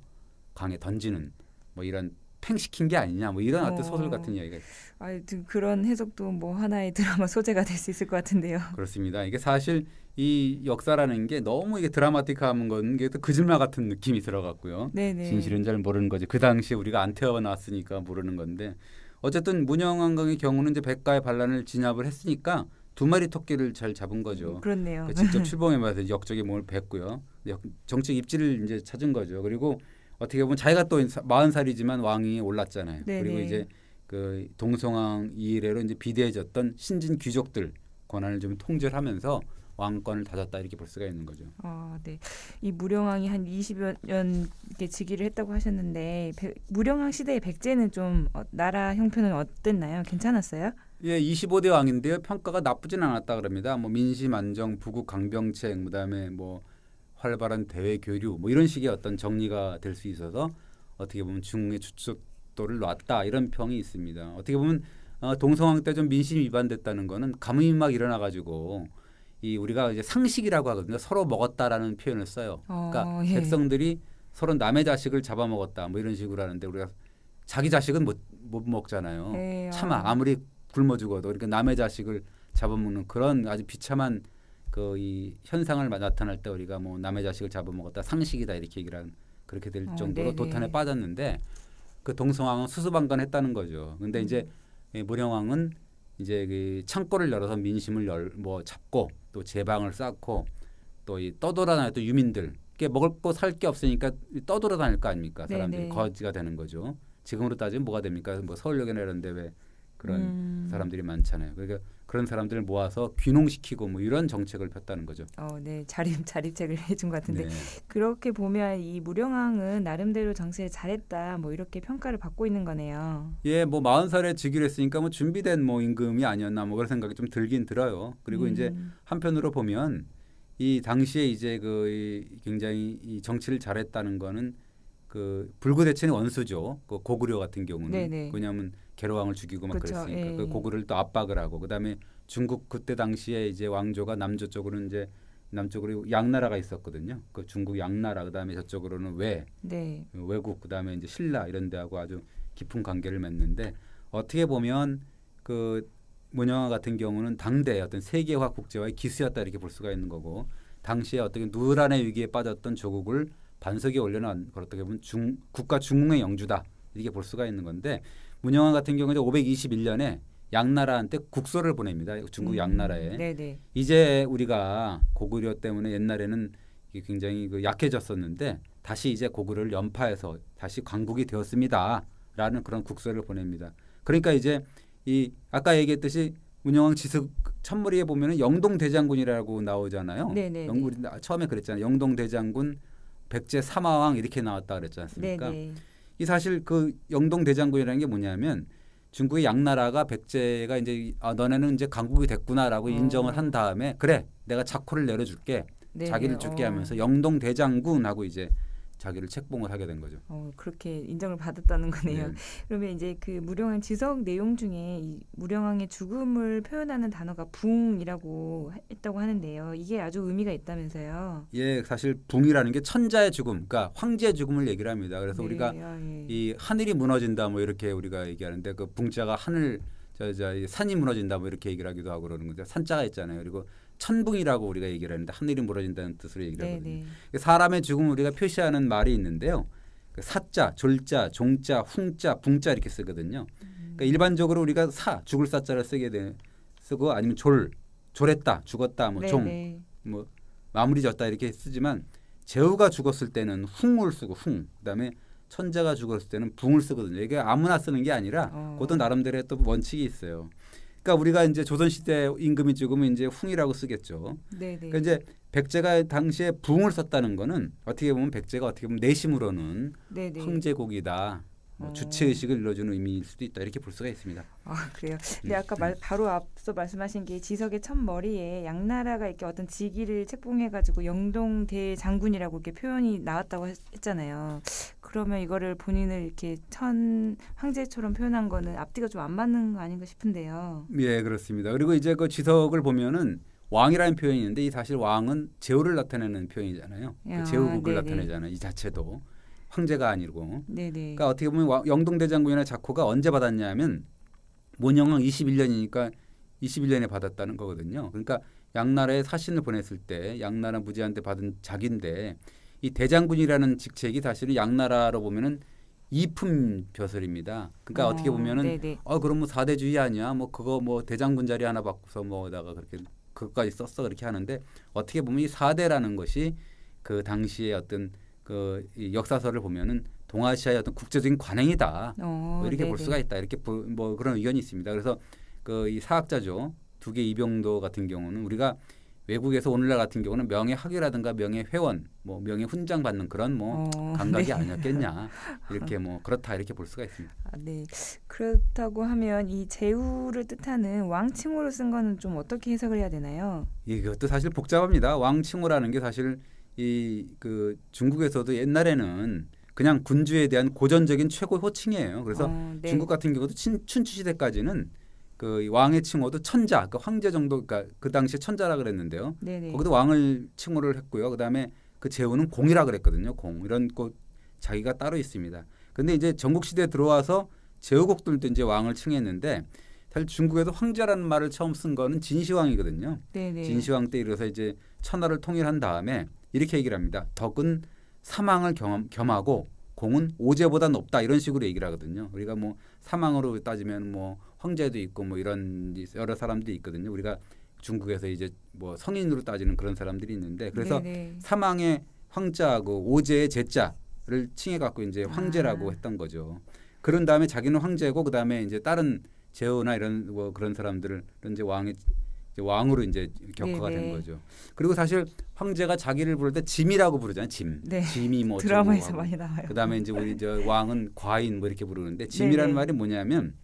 강에 던지는 뭐 이런 팽시킨 게 아니냐 뭐 이런 어떤 소설 어. 같은 이야기가 아, 그런 해석도 뭐 하나의 드라마 소재가 될 수 있을 것 같은데요. 그렇습니다. 이게 사실 이 역사라는 게 너무 이게 드라마틱한 건게 그질마 같은 느낌이 들어갔고요. 네네. 진실은 잘 모르는 거지. 그 당시에 우리가 안 태어났으니까 모르는 건데 어쨌든 문영왕강의 경우는 이제 백가의 반란을 진압을 했으니까 두 마리 토끼를 잘 잡은 거죠. 음, 그렇네요. 그 직접 출범해봐서 역적의 몸을 뱉고요. 역, 정책 입지를 이제 찾은 거죠. 그리고 어떻게 보면 자기가 또4 0 살이지만 왕이 올랐잖아요. 네네. 그리고 이제 그 동성왕 이래로 이제 비대해졌던 신진 귀족들 권한을 좀 통제하면서 왕권을 다졌다 이렇게 볼 수가 있는 거죠. 아, 네. 이 무령왕이 한 20여 년게 즉위를 했다고 하셨는데 백, 무령왕 시대의 백제는 좀 어, 나라 형편은 어땠나요? 괜찮았어요? 예, 25대 왕인데요. 평가가 나쁘진 않았다 그럽니다. 뭐 민심 안정, 부국 강병책, 그다음에 뭐 활발한 대외 교류 뭐 이런 식의 어떤 정리가 될 수 있어서 어떻게 보면 중국의 주춧돌을 놨다 이런 평이 있습니다. 어떻게 보면 어, 동성왕때 좀 민심 위반됐다는 거는 가뭄이 막 일어나 가지고 이 우리가 이제 상식이라고 하거든요. 서로 먹었다라는 표현을 써요. 어, 그러니까 예. 백성들이 서로 남의 자식을 잡아먹었다 뭐 이런 식으로 하는데 우리가 자기 자식은 못, 못 먹잖아요. 에이, 네, 어. 참아 아무리 굶어 죽어도 그러니까 남의 자식을 잡아먹는 그런 아주 비참한 그이 현상을 나타낼 때 우리가 뭐 남의 자식을 잡아먹었다 상식이다 이렇게 얘기를 한 그렇게 될 아, 정도로 네네. 도탄에 네. 빠졌는데 그 동성왕은 수수방관했다는 거죠. 근데 음. 이제 무령왕은 이제 그 창고를 열어서 민심을 열, 뭐 잡고 또 제방을 쌓고 또이 떠돌아다녔던 유민들 게 먹을 거 살 게 없으니까 떠돌아다닐 거 아닙니까 사람들이 네네. 네. 거지가 되는 거죠. 지금으로 따지면 뭐가 됩니까? 뭐 서울역이나 이런 데왜 그런 음. 사람들이 많잖아요. 그러니까 그런 사람들을 모아서 귀농시키고 뭐 이런 정책을 폈다는 거죠. 어, 네. 자립 자립책을 해준 것 같은데 네. 그렇게 보면 이 무령왕은 나름대로 정세에 잘했다 뭐 이렇게 평가를 받고 있는 거네요. 예, 뭐 마흔 살에 즉위를 했으니까 뭐 준비된 뭐 임금이 아니었나 뭐 그런 생각이 좀 들긴 들어요. 그리고 음. 이제 한편으로 보면 이 당시에 이제 그 굉장히 이 정치를 잘했다는 거는 그 불구 대체는 원수죠. 그 고구려 같은 경우는 네네. 네. 왜냐하면 개로왕을 죽이고 막 그쵸, 그렇죠. 그랬으니까 그 예. 고구려를 또 압박을 하고 그다음에 중국 그때 당시에 이제 왕조가 남조 쪽으로 는 이제 남쪽으로 양나라가 있었거든요. 그 중국 양나라 그다음에 저쪽으로는 왜 네. 그 외국 그다음에 이제 신라 이런 데하고 아주 깊은 관계를 맺는데 어떻게 보면 그 문영화 같은 경우는 당대 어떤 세계화 국제화의 기수였다 이렇게 볼 수가 있는 거고 당시에 어떻게 누란의 위기에 빠졌던 조국을 반석에 올려놓은 어떻게 보면 중, 국가 중흥의 영주다 이렇게 볼 수가 있는 건데 문영환 같은 경우는 521년에 양나라한테 국서를 보냅니다. 중국 음. 양나라에. 네네. 이제 우리가 고구려 때문에 옛날에는 굉장히 그 약해졌었는데 다시 이제 고구려를 연파해서 다시 광국이 되었습니다라는 그런 국서를 보냅니다. 그러니까 이제 이 아까 얘기했듯이 문영왕 지석 천무리에 보면은 영동 대장군이라고 나오잖아요. 영, 우 처음에 그랬잖아요. 영동 대장군 백제 삼화왕 이렇게 나왔다 그랬지 않습니까? 네네. 이 사실 그 영동 대장군이라는 게 뭐냐면 중국의 양나라가 백제가 이제 아 너네는 이제 강국이 됐구나라고 어. 인정을 한 다음에 그래 내가 자코를 내려줄게 네. 자기를 죽게 네. 어. 하면서 영동 대장군하고 이제 자기를 책봉을 하게 된 거죠. 어, 그렇게 인정을 받았다는 거네요. 네. 그러면 이제 그 무령왕 지석 내용 중에 이 무령왕의 죽음을 표현하는 단어가 붕이라고 했다고 하는데요. 이게 아주 의미가 있다면서요. 예, 사실 붕이라는 게 천자의 죽음, 그러니까 황제의 죽음을 얘기를 합니다. 그래서 네, 우리가 아, 예. 이 하늘이 무너진다 뭐 이렇게 우리가 얘기하는데 그 붕자가 하늘 저저 산이 무너진다 뭐 이렇게 얘기를 하기도 하고 그러는 거죠. 산자가 있잖아요. 그리고 천붕이라고 우리가 얘기를 하는데 하늘이 무너진다는 뜻으로 얘기를 네네. 하거든요. 네, 네. 그 사람의 죽음 우리가 표시하는 말이 있는데요. 그 사자, 졸자, 종자, 훅자, 붕자 이렇게 쓰거든요. 그러니까 음. 일반적으로 우리가 사 죽을 사자를 쓰게 돼 쓰고 아니면 졸 졸했다 죽었다 뭐 종뭐 네, 뭐 마무리 졌다 이렇게 쓰지만 제후가 죽었을 때는 훅을 쓰고 훅 그다음에 천자가 죽었을 때는 붕을 쓰거든요. 이게 아무나 쓰는 게 아니라 어. 그것도 나름대로 또 원칙이 있어요. 그러니까 우리가 이제 조선 시대 임금이 지금 이제 훈이라고 쓰겠죠. 네, 네 그러니까 이제 백제가 당시에 붕을 썼다는 거는 어떻게 보면 백제가 어떻게 보면 내심으로는 네네. 네. 황제국이다. 뭐 어. 주체 의식을 일러주는 의미일 수도 있다 이렇게 볼 수가 있습니다. 아 그래요. 음, 근데 아까 음. 말, 바로 앞서 말씀하신 게 지석의 첫 머리에 양나라가 이렇게 어떤 직위를 책봉해가지고 영동 대장군이라고 이렇게 표현이 나왔다고 했, 잖아요 그러면 이거를 본인을 이렇게 천 황제처럼 표현한 거는 앞뒤가 좀 안 맞는 거 아닌가 싶은데요. 예 그렇습니다. 그리고 이제 그 지석을 보면은 왕이라는 표현이 있는데 이 사실 왕은 제후를 나타내는 표현이잖아요. 그 제후국을 네, 네. 나타내잖아요. 이 자체도. 황제가 아니고. 네네. 네. 그러니까 어떻게 보면 영동대장군이나 자코가 언제 받았냐면 문영왕 21년이니까 21년에 받았다는 거거든요. 그러니까 양나라에 사신을 보냈을 때 양나라 무제한테 받은 작인데 이 대장군이라는 직책이 사실은 양나라로 보면은 이품 벼슬입니다. 그러니까 어, 떻게 아, 보면은 네네. 네. 어 그럼 뭐 사대주의 아니야? 뭐 그거 뭐 대장군 자리 하나 바꾸서 뭐다가 그렇게 그것까지 썼어 그렇게 하는데 어떻게 보면 이 사대라는 것이 그 당시에 어떤 그 역사서를 보면은 동아시아의 어떤 국제적인 관행이다 어, 뭐 이렇게 네네. 볼 수가 있다 이렇게 뭐 그런 의견이 있습니다. 그래서 그 이 사학자죠 두개 이병도 같은 경우는 우리가 외국에서 오늘날 같은 경우는 명예 학위라든가 명예 회원, 뭐 명예 훈장 받는 그런 뭐 어, 네. 감각이 네. 아니었겠냐 이렇게 뭐 그렇다 이렇게 볼 수가 있습니다. 아, 네 그렇다고 하면 이 제후를 뜻하는 왕칭호로 쓴 거는 좀 어떻게 해석을 해야 되나요? 이것도 예, 사실 복잡합니다. 왕칭호라는 게 사실 이그 중국에서도 옛날에는 그냥 군주에 대한 고전적인 최고 호칭이에요. 그래서 어, 네. 중국 같은 경우도 춘, 춘추 시대까지는 그 왕의 칭호도 천자, 그 황제 정도, 그러니까 그 당시에 천자라 그랬는데요. 네네. 네. 거기도 왕을 칭호를 했고요. 그다음에 그 제후는 공이라 그랬거든요. 공 이런 곳 자기가 따로 있습니다. 근데 이제 전국 시대에 들어와서 제후국들도 이제 왕을 칭했는데 사실 중국에도 황제라는 말을 처음 쓴 거는 진시황이거든요. 네네. 네. 진시황 때 이래서 이제 천하를 통일한 다음에 이렇게 얘기를 합니다. 덕은 사망을 겸, 하고 공은 오제보다 높다 이런 식으로 얘기를 하거든요. 우리가 뭐 사망으로 따지면 뭐 황제도 있고 뭐 이런 여러 사람들 있거든요. 우리가 중국에서 이제 뭐 성인으로 따지는 그런 사람들이 있는데 그래서 네네. 네. 사망의 황자하고 오제의 제자를 칭해 갖고 이제 황제라고 아. 했던 거죠. 그런 다음에 자기는 황제고 그 다음에 이제 다른 제후나 이런 뭐 그런 사람들을 이제 왕의 이제 왕으로 이제 격화가 네네. 된 네, 네. 거죠. 그리고 사실 황제가 자기를 부를 때 짐이라고 부르잖아요. 짐. 네. 짐이 뭐 드라마에서 많이 나와요. 그다음에 이제 우리 저 왕은 과인 뭐 이렇게 부르는데 짐이라는 네네. 네. 말이 뭐냐면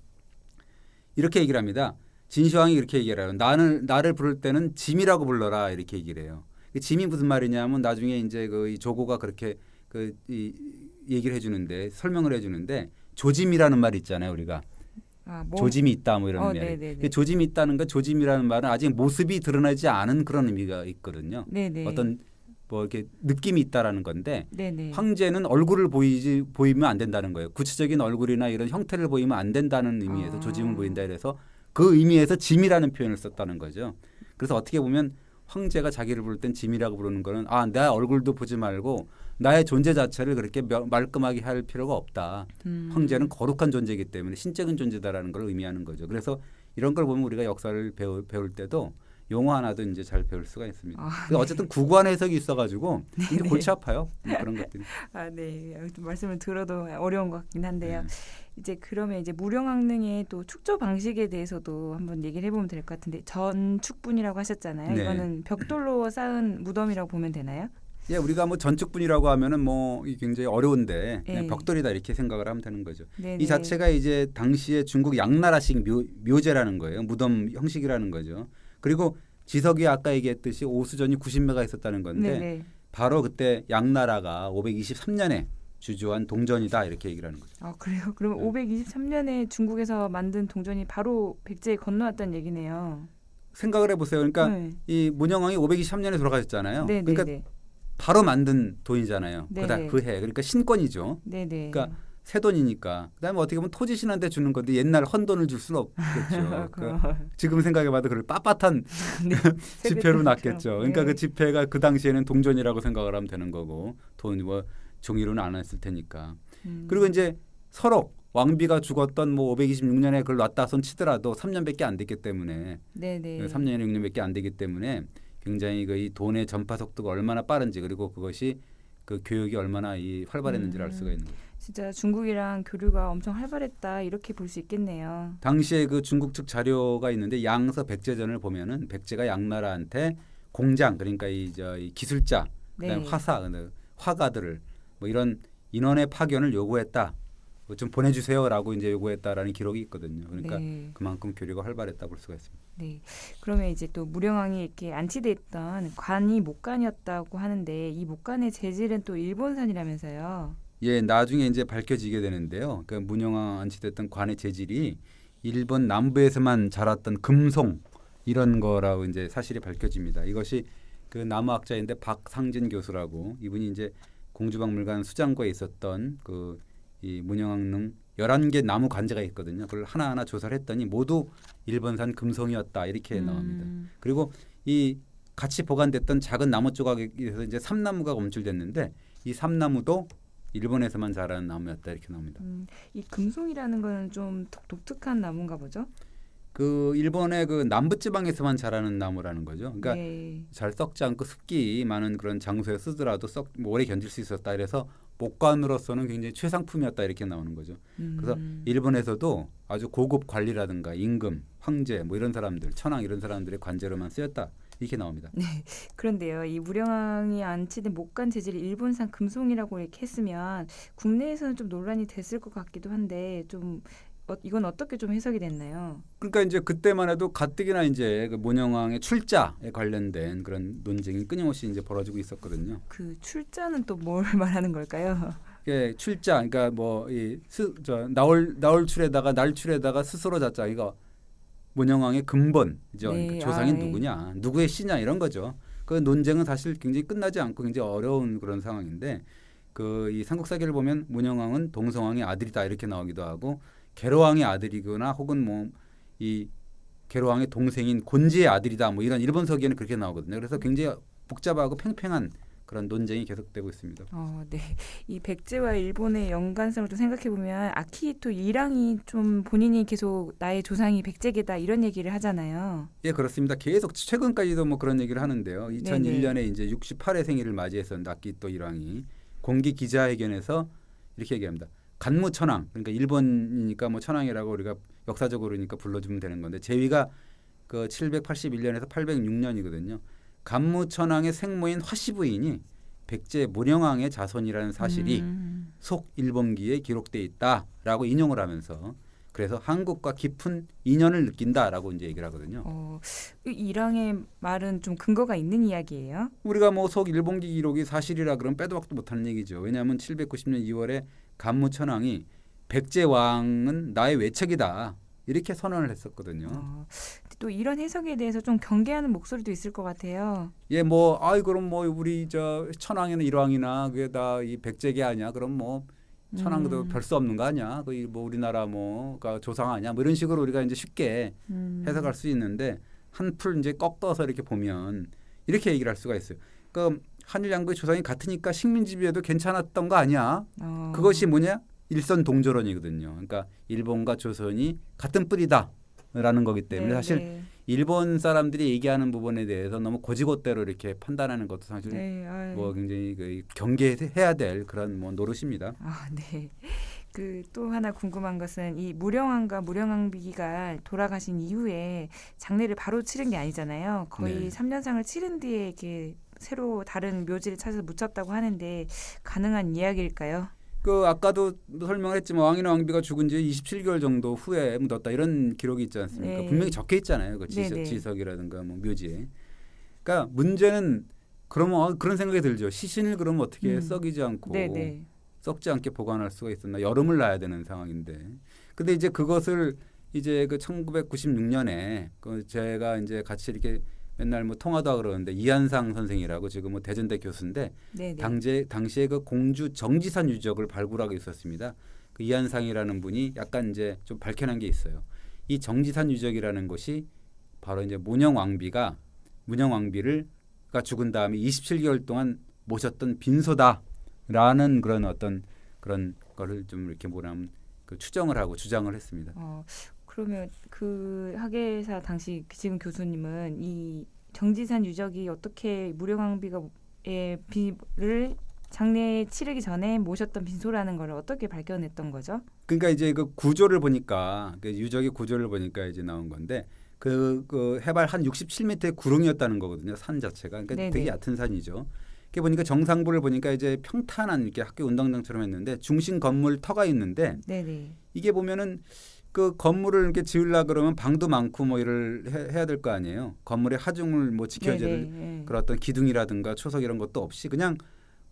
이렇게 얘기를 합니다. 진시황이 이렇게 얘기를 해요. 나는 나를 부를 때는 짐이라고 불러라 이렇게 얘기를 해요. 그 짐이 무슨 말이냐면 나중에 이제 그이 조고가 그렇게 그 이 얘기를 해주는데 설명을 해주는데 조짐이라는 말이 있잖아요 우리가 아, 뭐. 조짐이 있다 뭐 이런 어, 의미. 그 조짐이 있다는 건 조짐이라는 말은 아직 모습이 드러나지 않은 그런 의미가 있거든요. 네네. 어떤 뭐 이렇게 느낌이 있다라는 건데 네네. 황제는 얼굴을 보이지 보이면 안 된다는 거예요. 구체적인 얼굴이나 이런 형태를 보이면 안 된다는 의미에서 아. 조짐을 보인다 이래서 그 의미에서 짐이라는 표현을 썼다는 거죠. 그래서 어떻게 보면 황제가 자기를 부를 땐 짐이라고 부르는 거는 아, 내 얼굴도 보지 말고 나의 존재 자체를 그렇게 말끔하게 할 필요가 없다. 음. 황제는 거룩한 존재이기 때문에 신적인 존재다라는 걸 의미하는 거죠. 그래서 이런 걸 보면 우리가 역사를 배우, 배울 때도 용어 하나도 이제 잘 배울 수가 있습니다. 아, 네. 어쨌든 구구한 해석이 있어가지고 네. 이제 골치 아파요. 뭐 그런 것들이. 아 네, 말씀을 들어도 어려운 것 같긴 한데요. 네. 이제 그러면 이제 무령왕릉의 또 축조 방식에 대해서도 한번 얘기를 해보면 될 것 같은데 전축분이라고 하셨잖아요. 네. 이거는 벽돌로 쌓은 무덤이라고 보면 되나요? 예, 우리가 뭐 전축분이라고 하면은 뭐 굉장히 어려운데 네. 벽돌이다 이렇게 생각을 하면 되는 거죠. 네네. 이 자체가 이제 당시에 중국 양나라식 묘, 제라는 거예요. 무덤 형식이라는 거죠. 그리고 지석이 아까 얘기했듯이 오수전이 90매가 있었다는 건데 네네. 바로 그때 양나라가 523년에 주조한 동전이다 이렇게 얘기를 하는 거죠. 아 그래요? 그럼 네. 523년에 중국에서 만든 동전이 바로 백제에 건너왔다는 얘기네요. 생각을 해보세요. 그러니까 네. 이 문영왕이 523년에 돌아가셨잖아요. 네네네. 네, 그러니까 네. 바로 만든 돈이잖아요. 네. 그다 그 해. 그러니까 신권이죠. 네, 네. 그러니까 새 돈이니까. 그다음에 어떻게 보면 토지 신한테 주는 건데 옛날 헌 돈을 줄 수는 없겠죠. 그 지금 생각해봐도 그걸 빳빳한 네. 지폐로 났겠죠. 그러니까 그 네. 지폐가 그 당시에는 동전이라고 생각을 하면 되는 거고 돈뭐 종이로는 안 했을 테니까. 음. 그리고 이제 서로 왕비가 죽었던 뭐 526년에 그걸 놨다 손 치더라도 3년밖에 안 됐기 때문에 네네. 3년이나 6년밖에 안 되기 때문에 굉장히 그이 돈의 전파 속도가 얼마나 빠른지 그리고 그것이 그 교육이 얼마나 이 활발했는지를 음. 알 수가 음. 있는 거죠. 진짜 중국이랑 교류가 엄청 활발했다 이렇게 볼 수 있겠네요. 당시에 그 중국 측 자료가 있는데 양서 백제전을 보면은 백제가 양나라한테 공장 그러니까 이저 기술자 네. 화사 화가들을 뭐 이런 인원의 파견을 요구했다. 뭐 좀 보내주세요라고 이제 요구했다라는 기록이 있거든요. 그러니까 네. 그만큼 교류가 활발했다 볼 수가 있습니다. 네. 그러면 이제 또 무령왕이 이렇게 안치돼 있던 관이 목관이었다고 하는데 이 목관의 재질은 또 일본산이라면서요. 예, 나중에 이제 밝혀지게 되는데요. 그 문영왕 안치됐던 관의 재질이 일본 남부에서만 자랐던 금송 이런 거라고 이제 사실이 밝혀집니다. 이것이 그나학자인데 박상진 교수라고 이분이 이제 공주박물관 수장고에 있었던 그이 문영왕릉 열한 개 나무 관제가 있거든요. 그걸 하나하나 조사를 했더니 모두 일본산 금송이었다 이렇게 음. 나옵니다. 그리고 이 같이 보관됐던 작은 나무 조각에서 이제 삼나무가 검출됐는데 이 삼나무도 일본에서만 자라는 나무였다 이렇게 나옵니다. 음, 이 금송이라는 거는 좀 독특한 나무인가 보죠? 그 일본의 그 남부 지방에서만 자라는 나무라는 거죠. 그러니까 네. 잘 썩지 않고 습기 많은 그런 장소에 쓰더라도 썩 뭐 오래 견딜 수 있었다. 그래서 목관으로서는 굉장히 최상품이었다 이렇게 나오는 거죠. 음. 그래서 일본에서도 아주 고급 관리라든가 임금, 황제 뭐 이런 사람들, 천황 이런 사람들의 관제로만 쓰였다 이렇게 나옵니다. 네, 그런데요, 이 무령왕이 안치된 목관 재질이 일본산 금송이라고 이렇게 했으면 국내에서는 좀 논란이 됐을 것 같기도 한데 좀 어, 이건 어떻게 좀 해석이 됐나요? 그러니까 이제 그때만 해도 가뜩이나 이제 그 모녀왕의 출자에 관련된 그런 논쟁이 끊임없이 이제 벌어지고 있었거든요. 그 출자는 또 뭘 말하는 걸까요? 예, 출자 그러니까 뭐이저 나올 나올 출에다가 날 출에다가 스스로 자자 이거 모녀왕의 근본이죠. 네, 그러니까 조상이 아, 누구냐, 누구의 씨냐 이런 거죠. 그 논쟁은 사실 굉장히 끝나지 않고 굉장히 어려운 그런 상황인데 그 이 삼국사기를 보면 문영왕은 동성왕의 아들이다 이렇게 나오기도 하고 게로왕의 아들이거나 혹은 뭐이 게로왕의 동생인 곤지의 아들이다 뭐 이런 일본서기에는 그렇게 나오거든요. 그래서 음. 굉장히 복잡하고 팽팽한 그런 논쟁이 계속되고 있습니다. 어, 네. 이 백제와 일본의 연관성을 좀 생각해 보면 아키히토 일왕이 좀 본인이 계속 나의 조상이 백제계다 이런 얘기를 하잖아요. 예, 그렇습니다. 계속 최근까지도 뭐 그런 얘기를 하는데요. 2001년에 이제 68회 생일을 맞이했었는데 아키히토 일왕이 공기 기자회견에서 이렇게 얘기합니다. 간무천왕 그러니까 일본이니까 뭐 천황이라고 우리가 역사적으로니까 불러주면 되는 건데 제위가 그 781년에서 806년이거든요. 간무천왕의 생모인 화씨 부인이 백제 문영왕의 자손이라는 사실이 음. 속일본기에 기록돼 있다라고 인용을 하면서 그래서 한국과 깊은 인연을 느낀다라고 이제 얘기를 하거든요. 어, 이랑의 말은 좀 근거가 있는 이야기예요? 우리가 뭐 속일본기 기록이 사실이라 그럼 빼도 박도 못하는 얘기죠. 왜냐하면 790년 2월에 간무천왕이 백제왕은 나의 외척이다 이렇게 선언을 했었거든요. 어, 또 이런 해석에 대해서 좀 경계하는 목소리도 있을 것 같아요. 예, 뭐 아이 그럼 뭐 우리 저 천황이나 일왕이나 그게 다이 백제계 아니야? 그럼 뭐 천황도 음. 별수 없는 거 아니야? 그뭐 우리나라 뭐그 조상 아니야? 뭐 이런 식으로 우리가 이제 쉽게 음. 해석할 수 있는데 한 풀 이제 꺾어서 이렇게 보면 이렇게 얘기를 할 수가 있어요. 그러 한일 양국의 조상이 같으니까 식민지 비에도 괜찮았던 거 아니야. 어. 그것이 뭐냐? 일선 동조론이거든요. 그러니까 일본과 조선이 같은 뿌리다라는 거기 때문에 네 사실 네. 일본 사람들이 얘기하는 부분에 대해서 너무 고지고대로 이렇게 판단하는 것도 사실 네, 뭐 굉장히 그 경계해야 될 그런 뭐 노릇입니다. 아, 네. 그또 하나 궁금한 것은 이 무령왕과 무령왕비기가 돌아가신 이후에 장례를 바로 치른 게 아니잖아요. 거의 네. 3년상을 치른 뒤에 이게 새로 다른 묘지를 찾아서 묻혔다고 하는데 가능한 이야기일까요? 그 아까도 설명했지만 왕이나 왕비가 죽은 지 27개월 정도 후에 묻었다 이런 기록이 있지 않습니까? 네. 분명히 적혀 있잖아요. 그 네, 네. 지석, 이라든가뭐 묘지에. 그러니까 문제는 그러면 어, 그런 생각이 들죠. 시신을 그러면 어떻게 음. 썩이지 않고 네네. 네. 썩지 않게 보관할 수가 있었나? 여름을 나야 되는 상황인데. 근데 이제 그것을 이제 그 1996년에 그 제가 이제 같이 이렇게 맨날 뭐통화도하고 그러는데 이한상 선생이라고 지금 뭐 대전대 교수인데 당제 당시에 그 공주 정지산 유적을 발굴하고 있었습니다. 그 이한상이라는 분이 약간 이제 좀 밝혀낸 게 있어요. 이 정지산 유적이라는 것이 바로 이제 문영 왕비가 문영 왕비를 가 죽은 다음에 27개월 동안 모셨던 빈소다라는 그런 어떤 그런 거를 좀 이렇게 뭐냐면 그 추정을 하고 주장을 했습니다. 어, 그러면 그 학예사 당시 지금 교수님은 이 정지산 유적이 어떻게 무료왕비가의 비를 장례 에 치르기 전에 모셨던 빈소라는 걸 어떻게 발견했던 거죠? 그러니까 이제 그 구조를 보니까 그 유적의 구조를 보니까 이제 나온 건데 그, 그 해발 한 67m의 구릉이었다는 거거든요. 산 자체가 그러니까 네네. 되게 얕은 산이죠. 이렇게 보니까 정상부를 보니까 이제 평탄한 이렇게 학교 운동장처럼 했는데 중심 건물 터가 있는데 네네. 이게 보면은 그 건물을 이렇게 지으려 그러면 방도 많고 뭐이을 해, 야될 거 아니에요. 건물의 하중을 뭐 지켜야 네, 네, 될 네. 그런 어떤 기둥이라든가 초석 이런 것도 없이 그냥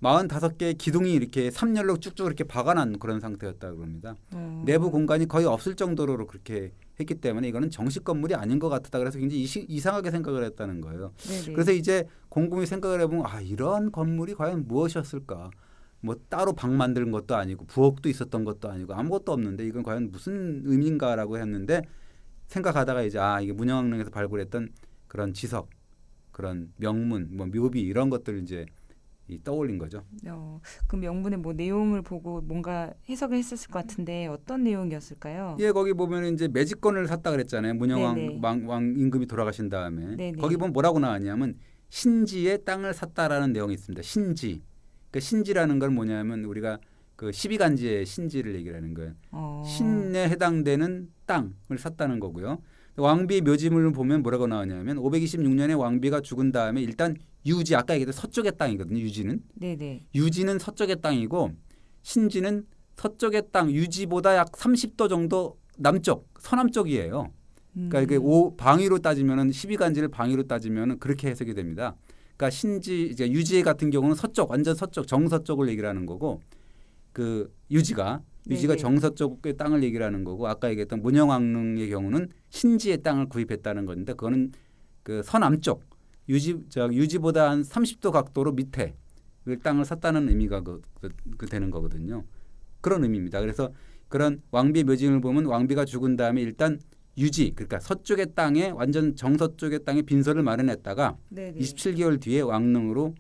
45개의 기둥이 이렇게 3열로 쭉쭉 이렇게 박아난 그런 상태였다 그럽니다. 음. 내부 공간이 거의 없을 정도로 그렇게 했기 때문에 이거는 정식 건물이 아닌 것 같았다 그래서 굉장히 이시, 이상하게 생각을 했다는 거예요. 네네. 그래서 이제 곰곰이 생각을 해보면 아 이런 건물이 과연 무엇이었을까? 뭐 따로 방 만드는 것도 아니고 부엌도 있었던 것도 아니고 아무것도 없는데 이건 과연 무슨 의미인가라고 했는데 생각하다가 이제 아 이게 문양학릉에서 발굴했던 그런 지석 그런 명문 뭐 묘비 이런 것들을 이제 떠올린 거죠. 어, 그 명분의 뭐 내용을 보고 뭔가 해석을 했었을 것 같은데 어떤 내용이었을까요? 예, 거기 보면 이제 매직권을 샀다 그랬잖아요. 문영왕 네, 네. 왕, 왕, 임금이 돌아가신 다음에 네네. 네. 거기 보면 뭐라고 나왔냐면 신지의 땅을 샀다라는 내용이 있습니다. 신지 그 신지라는 건 뭐냐면 우리가 그 십이간지의 신지를 얘기하는 거예요. 어. 신에 해당되는 땅을 샀다는 거고요. 왕비 묘지물을 보면 뭐라고 나오냐면 526년에 왕비가 죽은 다음에 일단 유지 아까 얘기했던 서쪽의 땅이거든요. 유지는 네네. 유지는 서쪽의 땅이고 신지는 서쪽의 땅 유지보다 약 30도 정도 남쪽 서남쪽이에요. 그러니까 이게 음. 오, 방위로 따지면은 십이간지를 방위로 따지면은 그렇게 해석이 됩니다. 그러니까 신지 이제 유지의 같은 경우는 서쪽 완전 서쪽 정서 쪽을 얘기를 하는 거고 그 유지가 유지가 네네. 정서 쪽의 땅을 얘기를 하는 거고 아까 얘기했던 문영왕릉의 경우는 신지의 땅을 구입했다는 건데 그거는 그 서남쪽 유지 저 유지보다 한 30도 각도로 밑에 그 땅을 샀다는 의미가 그, 그, 그 되는 거거든요. 그런 의미입니다. 그래서 그런 왕비 묘지를 보면 왕비가 죽은 다음에 일단 유지 그러니까 서쪽의 땅에 완전 정서쪽의 땅에 빈서를 마련했다가 네네. 27개월 뒤에 왕릉으로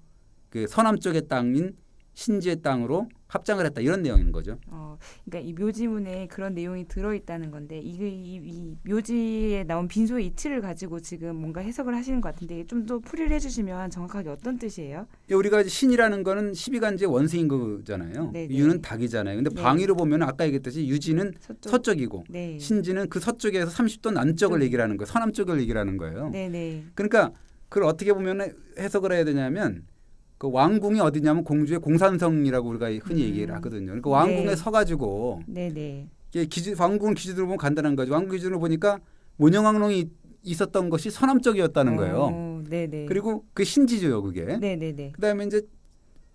그 서남쪽의 땅인 신지의 땅으로 합장을 했다 이런 내용인 거죠. 어, 그러니까 이 묘지문에 그런 내용이 들어 있다는 건데 이, 이, 이 묘지에 나온 빈소의 이치를 가지고 지금 뭔가 해석을 하시는 것 같은데 좀 더 풀이를 해주시면 정확하게 어떤 뜻이에요? 우리가 신이라는 거는 십이간지의 원수인 거잖아요. 네네. 네. 유는 닭이잖아요. 근데 네. 방위로 보면 아까 얘기했듯이 유지는 서쪽. 이고 네. 신지는 그 서쪽에서 삼십 도 남쪽을 네. 얘기하는 거 서남쪽을 얘기하는 거예요. 네네. 그러니까 그걸 어떻게 보면 해석을 해야 되냐면 그 왕궁이 어디냐면 공주의 공산성이라고 우리가 흔히 음. 얘기를 하거든요. 그러니까 왕궁에 네. 서가지고 네네. 이 기지, 왕궁 기준으로 보면 간단한 거죠. 왕궁 기준으로 보니까 문영왕릉이 있었던 것이 서남 쪽이었다는 오, 어, 거예요. 네네. 그리고 그 신지죠, 그게. 네네네. 그다음에 이제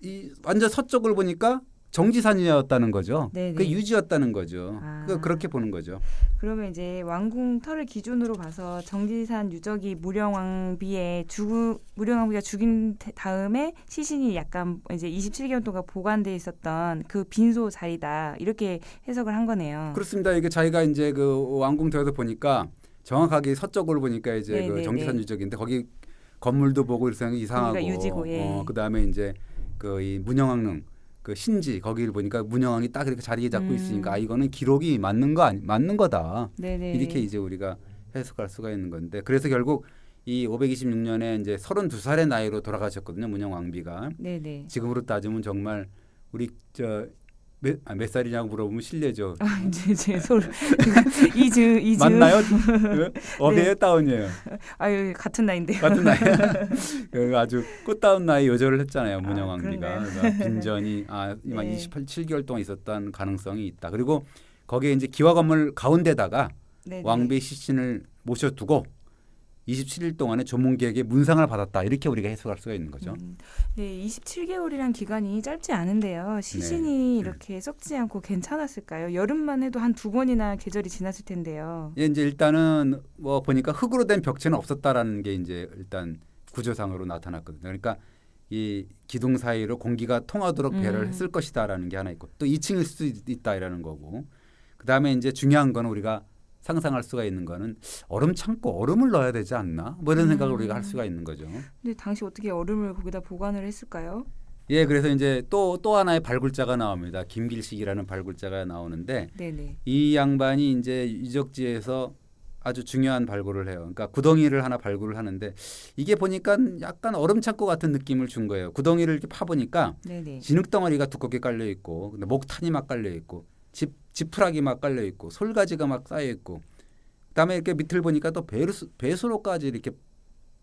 이 완전 서쪽을 보니까 정지산이었다는 거죠. 그 유지였다는 거죠. 아. 그렇게 보는 거죠. 그러면 이제 왕궁 터를 기준으로 봐서 정지산 유적이 무령왕비의 죽 무령왕비가 죽인 다음에 시신이 약간 이제 27개월 동안 보관돼 있었던 그 빈소 자리다 이렇게 해석을 한 거네요. 그렇습니다. 이게 자기가 이제 그 왕궁 터에서 보니까 정확하게 서쪽으로 보니까 이제 그 정지산 유적인데 거기 건물도 보고 이상하고 그러니까 유지고, 예. 어, 그다음에 이제 그 이 문영왕릉 그 신지 거기를 보니까 문영왕이 딱 이렇게 자리에 잡고 음. 있으니까 아 이거는 기록이 맞는 거 아니 맞는 거다 네네. 이렇게 이제 우리가 해석할 수가 있는 건데 그래서 결국 이 526년에 이제 32살의 나이로 돌아가셨거든요 문영 왕비가 네네. 지금으로 따지면 정말 우리 저 몇, 아, 몇 살이냐고 물어보면 실례죠. 아, 이제 제 서울 이즈 이즈 맞나요? 그 어베의 네. 다운이에요. 아유 예, 같은 나이인데 같은 나이. 그 아주 꽃다운 나이 요절을 했잖아요 문영 왕비가 아, 빈전이 아 이만 네. 28, 7개월 동안 있었던 가능성이 있다. 그리고 거기에 이제 기와 건물 가운데다가 네네. 네. 왕비 시신을 모셔두고 27일 동안의 전문 계획의 문상을 받았다 이렇게 우리가 해석할 수가 있는 거죠. 음, 네, 27개월이란 기간이 짧지 않은데요. 시신이 네, 네. 이렇게 썩지 않고 괜찮았을까요? 여름만 해도 한 두 번이나 계절이 지났을 텐데요. 예, 이제 일단은 뭐 보니까 흙으로 된 벽체는 없었다라는 게 이제 일단 구조상으로 나타났거든요. 그러니까 이 기둥 사이로 공기가 통하도록 배를 음. 했을 것이다라는 게 하나 있고 또 2층일 수도 있다 라는 거고 그 다음에 이제 중요한 건 우리가 상상할 수가 있는 거는 얼음 창고 얼음을 넣어야 되지 않나 뭐 이런 생각을 음. 우리가 할 음. 수가 있는 거죠. 근데 당시 어떻게 얼음을 거기다 보관을 했을까요? 예, 그래서 이제 또또 또 하나의 발굴자가 나옵니다. 김길식이라는 발굴자가 나오는데 네네. 이 양반이 이제 유적지에서 아주 중요한 발굴을 해요. 그러니까 구덩이를 하나 발굴을 하는데 이게 보니까 약간 얼음 창고 같은 느낌을 준 거예요. 구덩이를 이렇게 파 보니까 진흙 덩어리가 두껍게 깔려 있고 근데 목탄이 막 깔려 있고 집 지푸라기 막 깔려 있고 솔가지가 막 쌓여 있고 그다음에 이렇게 밑을 보니까 또 배수, 배수로까지 이렇게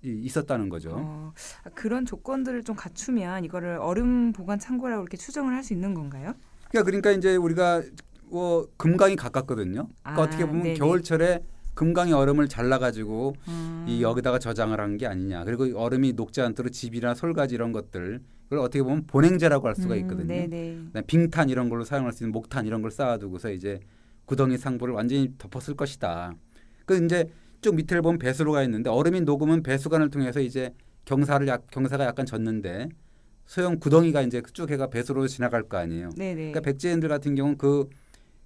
있었다는 거죠. 어, 아, 그런 조건들을 좀 갖추면 이거를 얼음 보관 창고라고 이렇게 추정을 할 수 있는 건가요? 그러니까 그러니까 이제 우리가 뭐 금강이 가깝거든요. 그러니까 아, 어떻게 보면 네네. 겨울철에 금강이 얼음을 잘라가지고 음. 이 여기다가 저장을 한 게 아니냐. 그리고 얼음이 녹지 않도록 집이나 솔가지 이런 것들 그걸 어떻게 보면 본행재라고 할 수가 음, 있거든요. 음, 빙탄 이런 걸로 사용할 수 있는 목탄 이런 걸 쌓아두고서 이제 구덩이 상부를 완전히 덮었을 것이다. 그 이제 쭉 밑을 보면 배수로가 있는데 얼음이 녹으면 배수관을 통해서 이제 경사를 약, 경사가 약간 졌는데 소형 구덩이가 이제 쭉 해가 배수로 지나갈 거 아니에요. 네네. 네. 그러니까 백제인들 같은 경우는 그,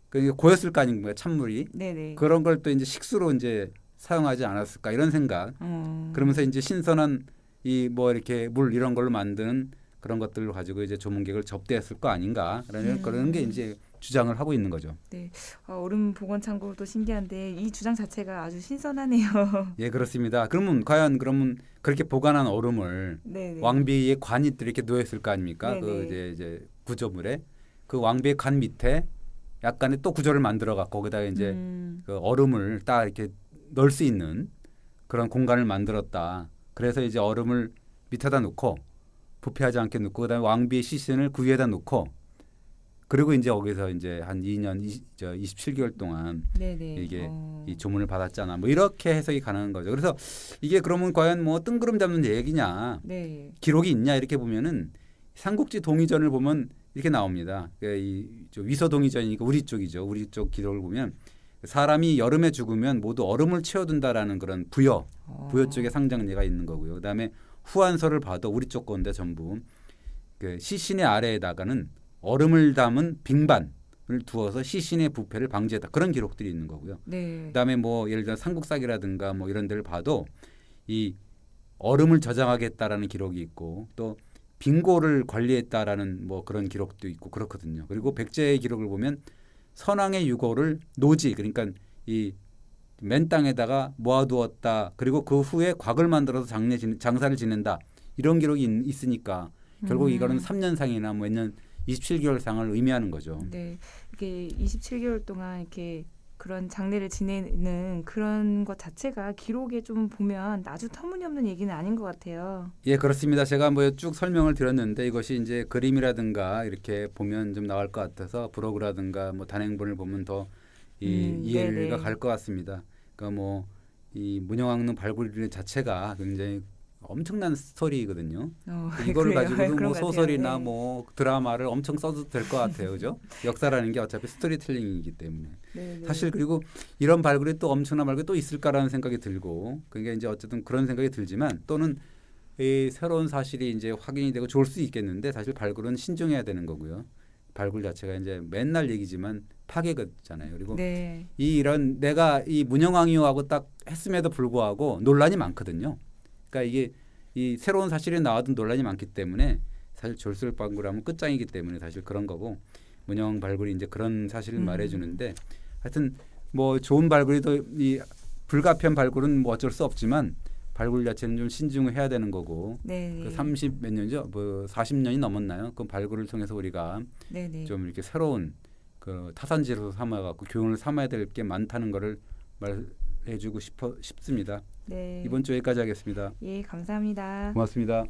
그 고였을 거 아닌가요 찬물이 네네. 그런 걸 또 이제 식수로 이제 사용하지 않았을까 이런 생각. 음. 그러면서 이제 신선한 이뭐 이렇게 물 이런 걸로 만든 그런 것들을 가지고 이제 조문객을 접대했을 거 아닌가 그런 네. 음. 그런 게 이제 주장을 하고 있는 거죠. 네, 어, 얼음 보건 창고도 신기한데 이 주장 자체가 아주 신선하네요. 예, 그렇습니다. 그러면 과연 그러면 그렇게 보관한 얼음을 네네. 네. 왕비의 관이 이렇게 놓여 있을 거 아닙니까? 네네. 그 네. 이제 이제 구조물에 그 왕비의 관 밑에 약간의 또 구조를 만들어 갖고 거기다 이제 음. 그 얼음을 딱 이렇게 넣을 수 있는 그런 공간을 만들었다. 그래서 이제 얼음을 밑에다 놓고 부패하지 않게 놓고 그다음에 왕비의 시신을 그 위에다 놓고 그리고 이제 거기서 이제 한 2년 20, 저 27개월 동안 네네. 이게 어. 이 조문을 받았잖아. 뭐 이렇게 해석이 가능한 거죠. 그래서 이게 그러면 과연 뭐 뜬구름 잡는 얘기냐, 네. 기록이 있냐 이렇게 보면은 삼국지 동의전을 보면 이렇게 나옵니다. 그 이 저 위서 동의전이니까 우리 쪽이죠. 우리 쪽 기록을 보면 사람이 여름에 죽으면 모두 얼음을 채워둔다라는 그런 부여, 어. 부여 쪽에 상장례가 있는 거고요. 그다음에 후한서를 봐도 우리 쪽 건데 전부 그 시신의 아래에다가는 얼음을 담은 빙반을 두어서 시신의 부패를 방지했다 그런 기록들이 있는 거고요. 네. 그다음에 뭐 예를 들어 삼국사기라든가 뭐 이런 데를 봐도 이 얼음을 저장하겠다라는 기록이 있고 또 빙고를 관리했다라는 뭐 그런 기록도 있고 그렇거든요. 그리고 백제의 기록을 보면 선왕의 유고를 노지 그러니까 이맨 땅에다가 모아두었다. 그리고 그 후에 곽을 만들어서 장례 장사를 지낸다. 이런 기록이 있, 으니까 결국 음. 이거는 3년 상이나 뭐몇년 27개월 상을 의미하는 거죠. 네, 이게 27개월 동안 이렇게 그런 장례를 지내는 그런 것 자체가 기록에 좀 보면 아주 터무니없는 얘기는 아닌 것 같아요. 예, 그렇습니다. 제가 뭐 쭉 설명을 드렸는데 이것이 이제 그림이라든가 이렇게 보면 좀 나올 것 같아서 브로그라든가 뭐 단행본을 보면 더이 음, 이해가 갈 것 같습니다. 그러니까 뭐 이 문영왕릉 발굴 자체가 굉장히 엄청난 스토리거든요. 어, 그러니까 이거 가지고도 아, 뭐 소설이나 네. 뭐 드라마를 엄청 써도 될 것 같아요, 그죠? 역사라는 게 어차피 스토리텔링이기 때문에 네, 네. 사실 그리고 이런 발굴이 또 엄청난 발굴이 또 있을까라는 생각이 들고 그러 이제 어쨌든 그런 생각이 들지만 또는 이 새로운 사실이 이제 확인이 되고 좋을 수 있겠는데 사실 발굴은 신중해야 되는 거고요. 발굴 자체가 이제 맨날 얘기지만 파괴거잖아요. 그리고 네. 이 이런 내가 이 문영왕이요하고 딱 했음에도 불구하고 논란이 많거든요. 그러니까 이게 이 새로운 사실이 나와도 논란이 많기 때문에 사실 졸술 발굴하면 끝장이기 때문에 사실 그런 거고 문영 왕 발굴이 이제 그런 사실을 음. 말해주는데 하여튼 뭐 좋은 발굴이도 이 불가피한 발굴은 뭐 어쩔 수 없지만 발굴 자체는 좀 신중해야 을 되는 거고 그30 몇 년이죠? 뭐 40년이 넘었나요? 그 발굴을 통해서 우리가 네. 네. 좀 이렇게 새로운 그 타산지로 삼아 갖고 교훈을 삼아야 될 게 많다는 거를 말해 주고 싶어 싶습니다. 네. 이번 주 여기까지 하겠습니다. 예, 감사합니다. 고맙습니다.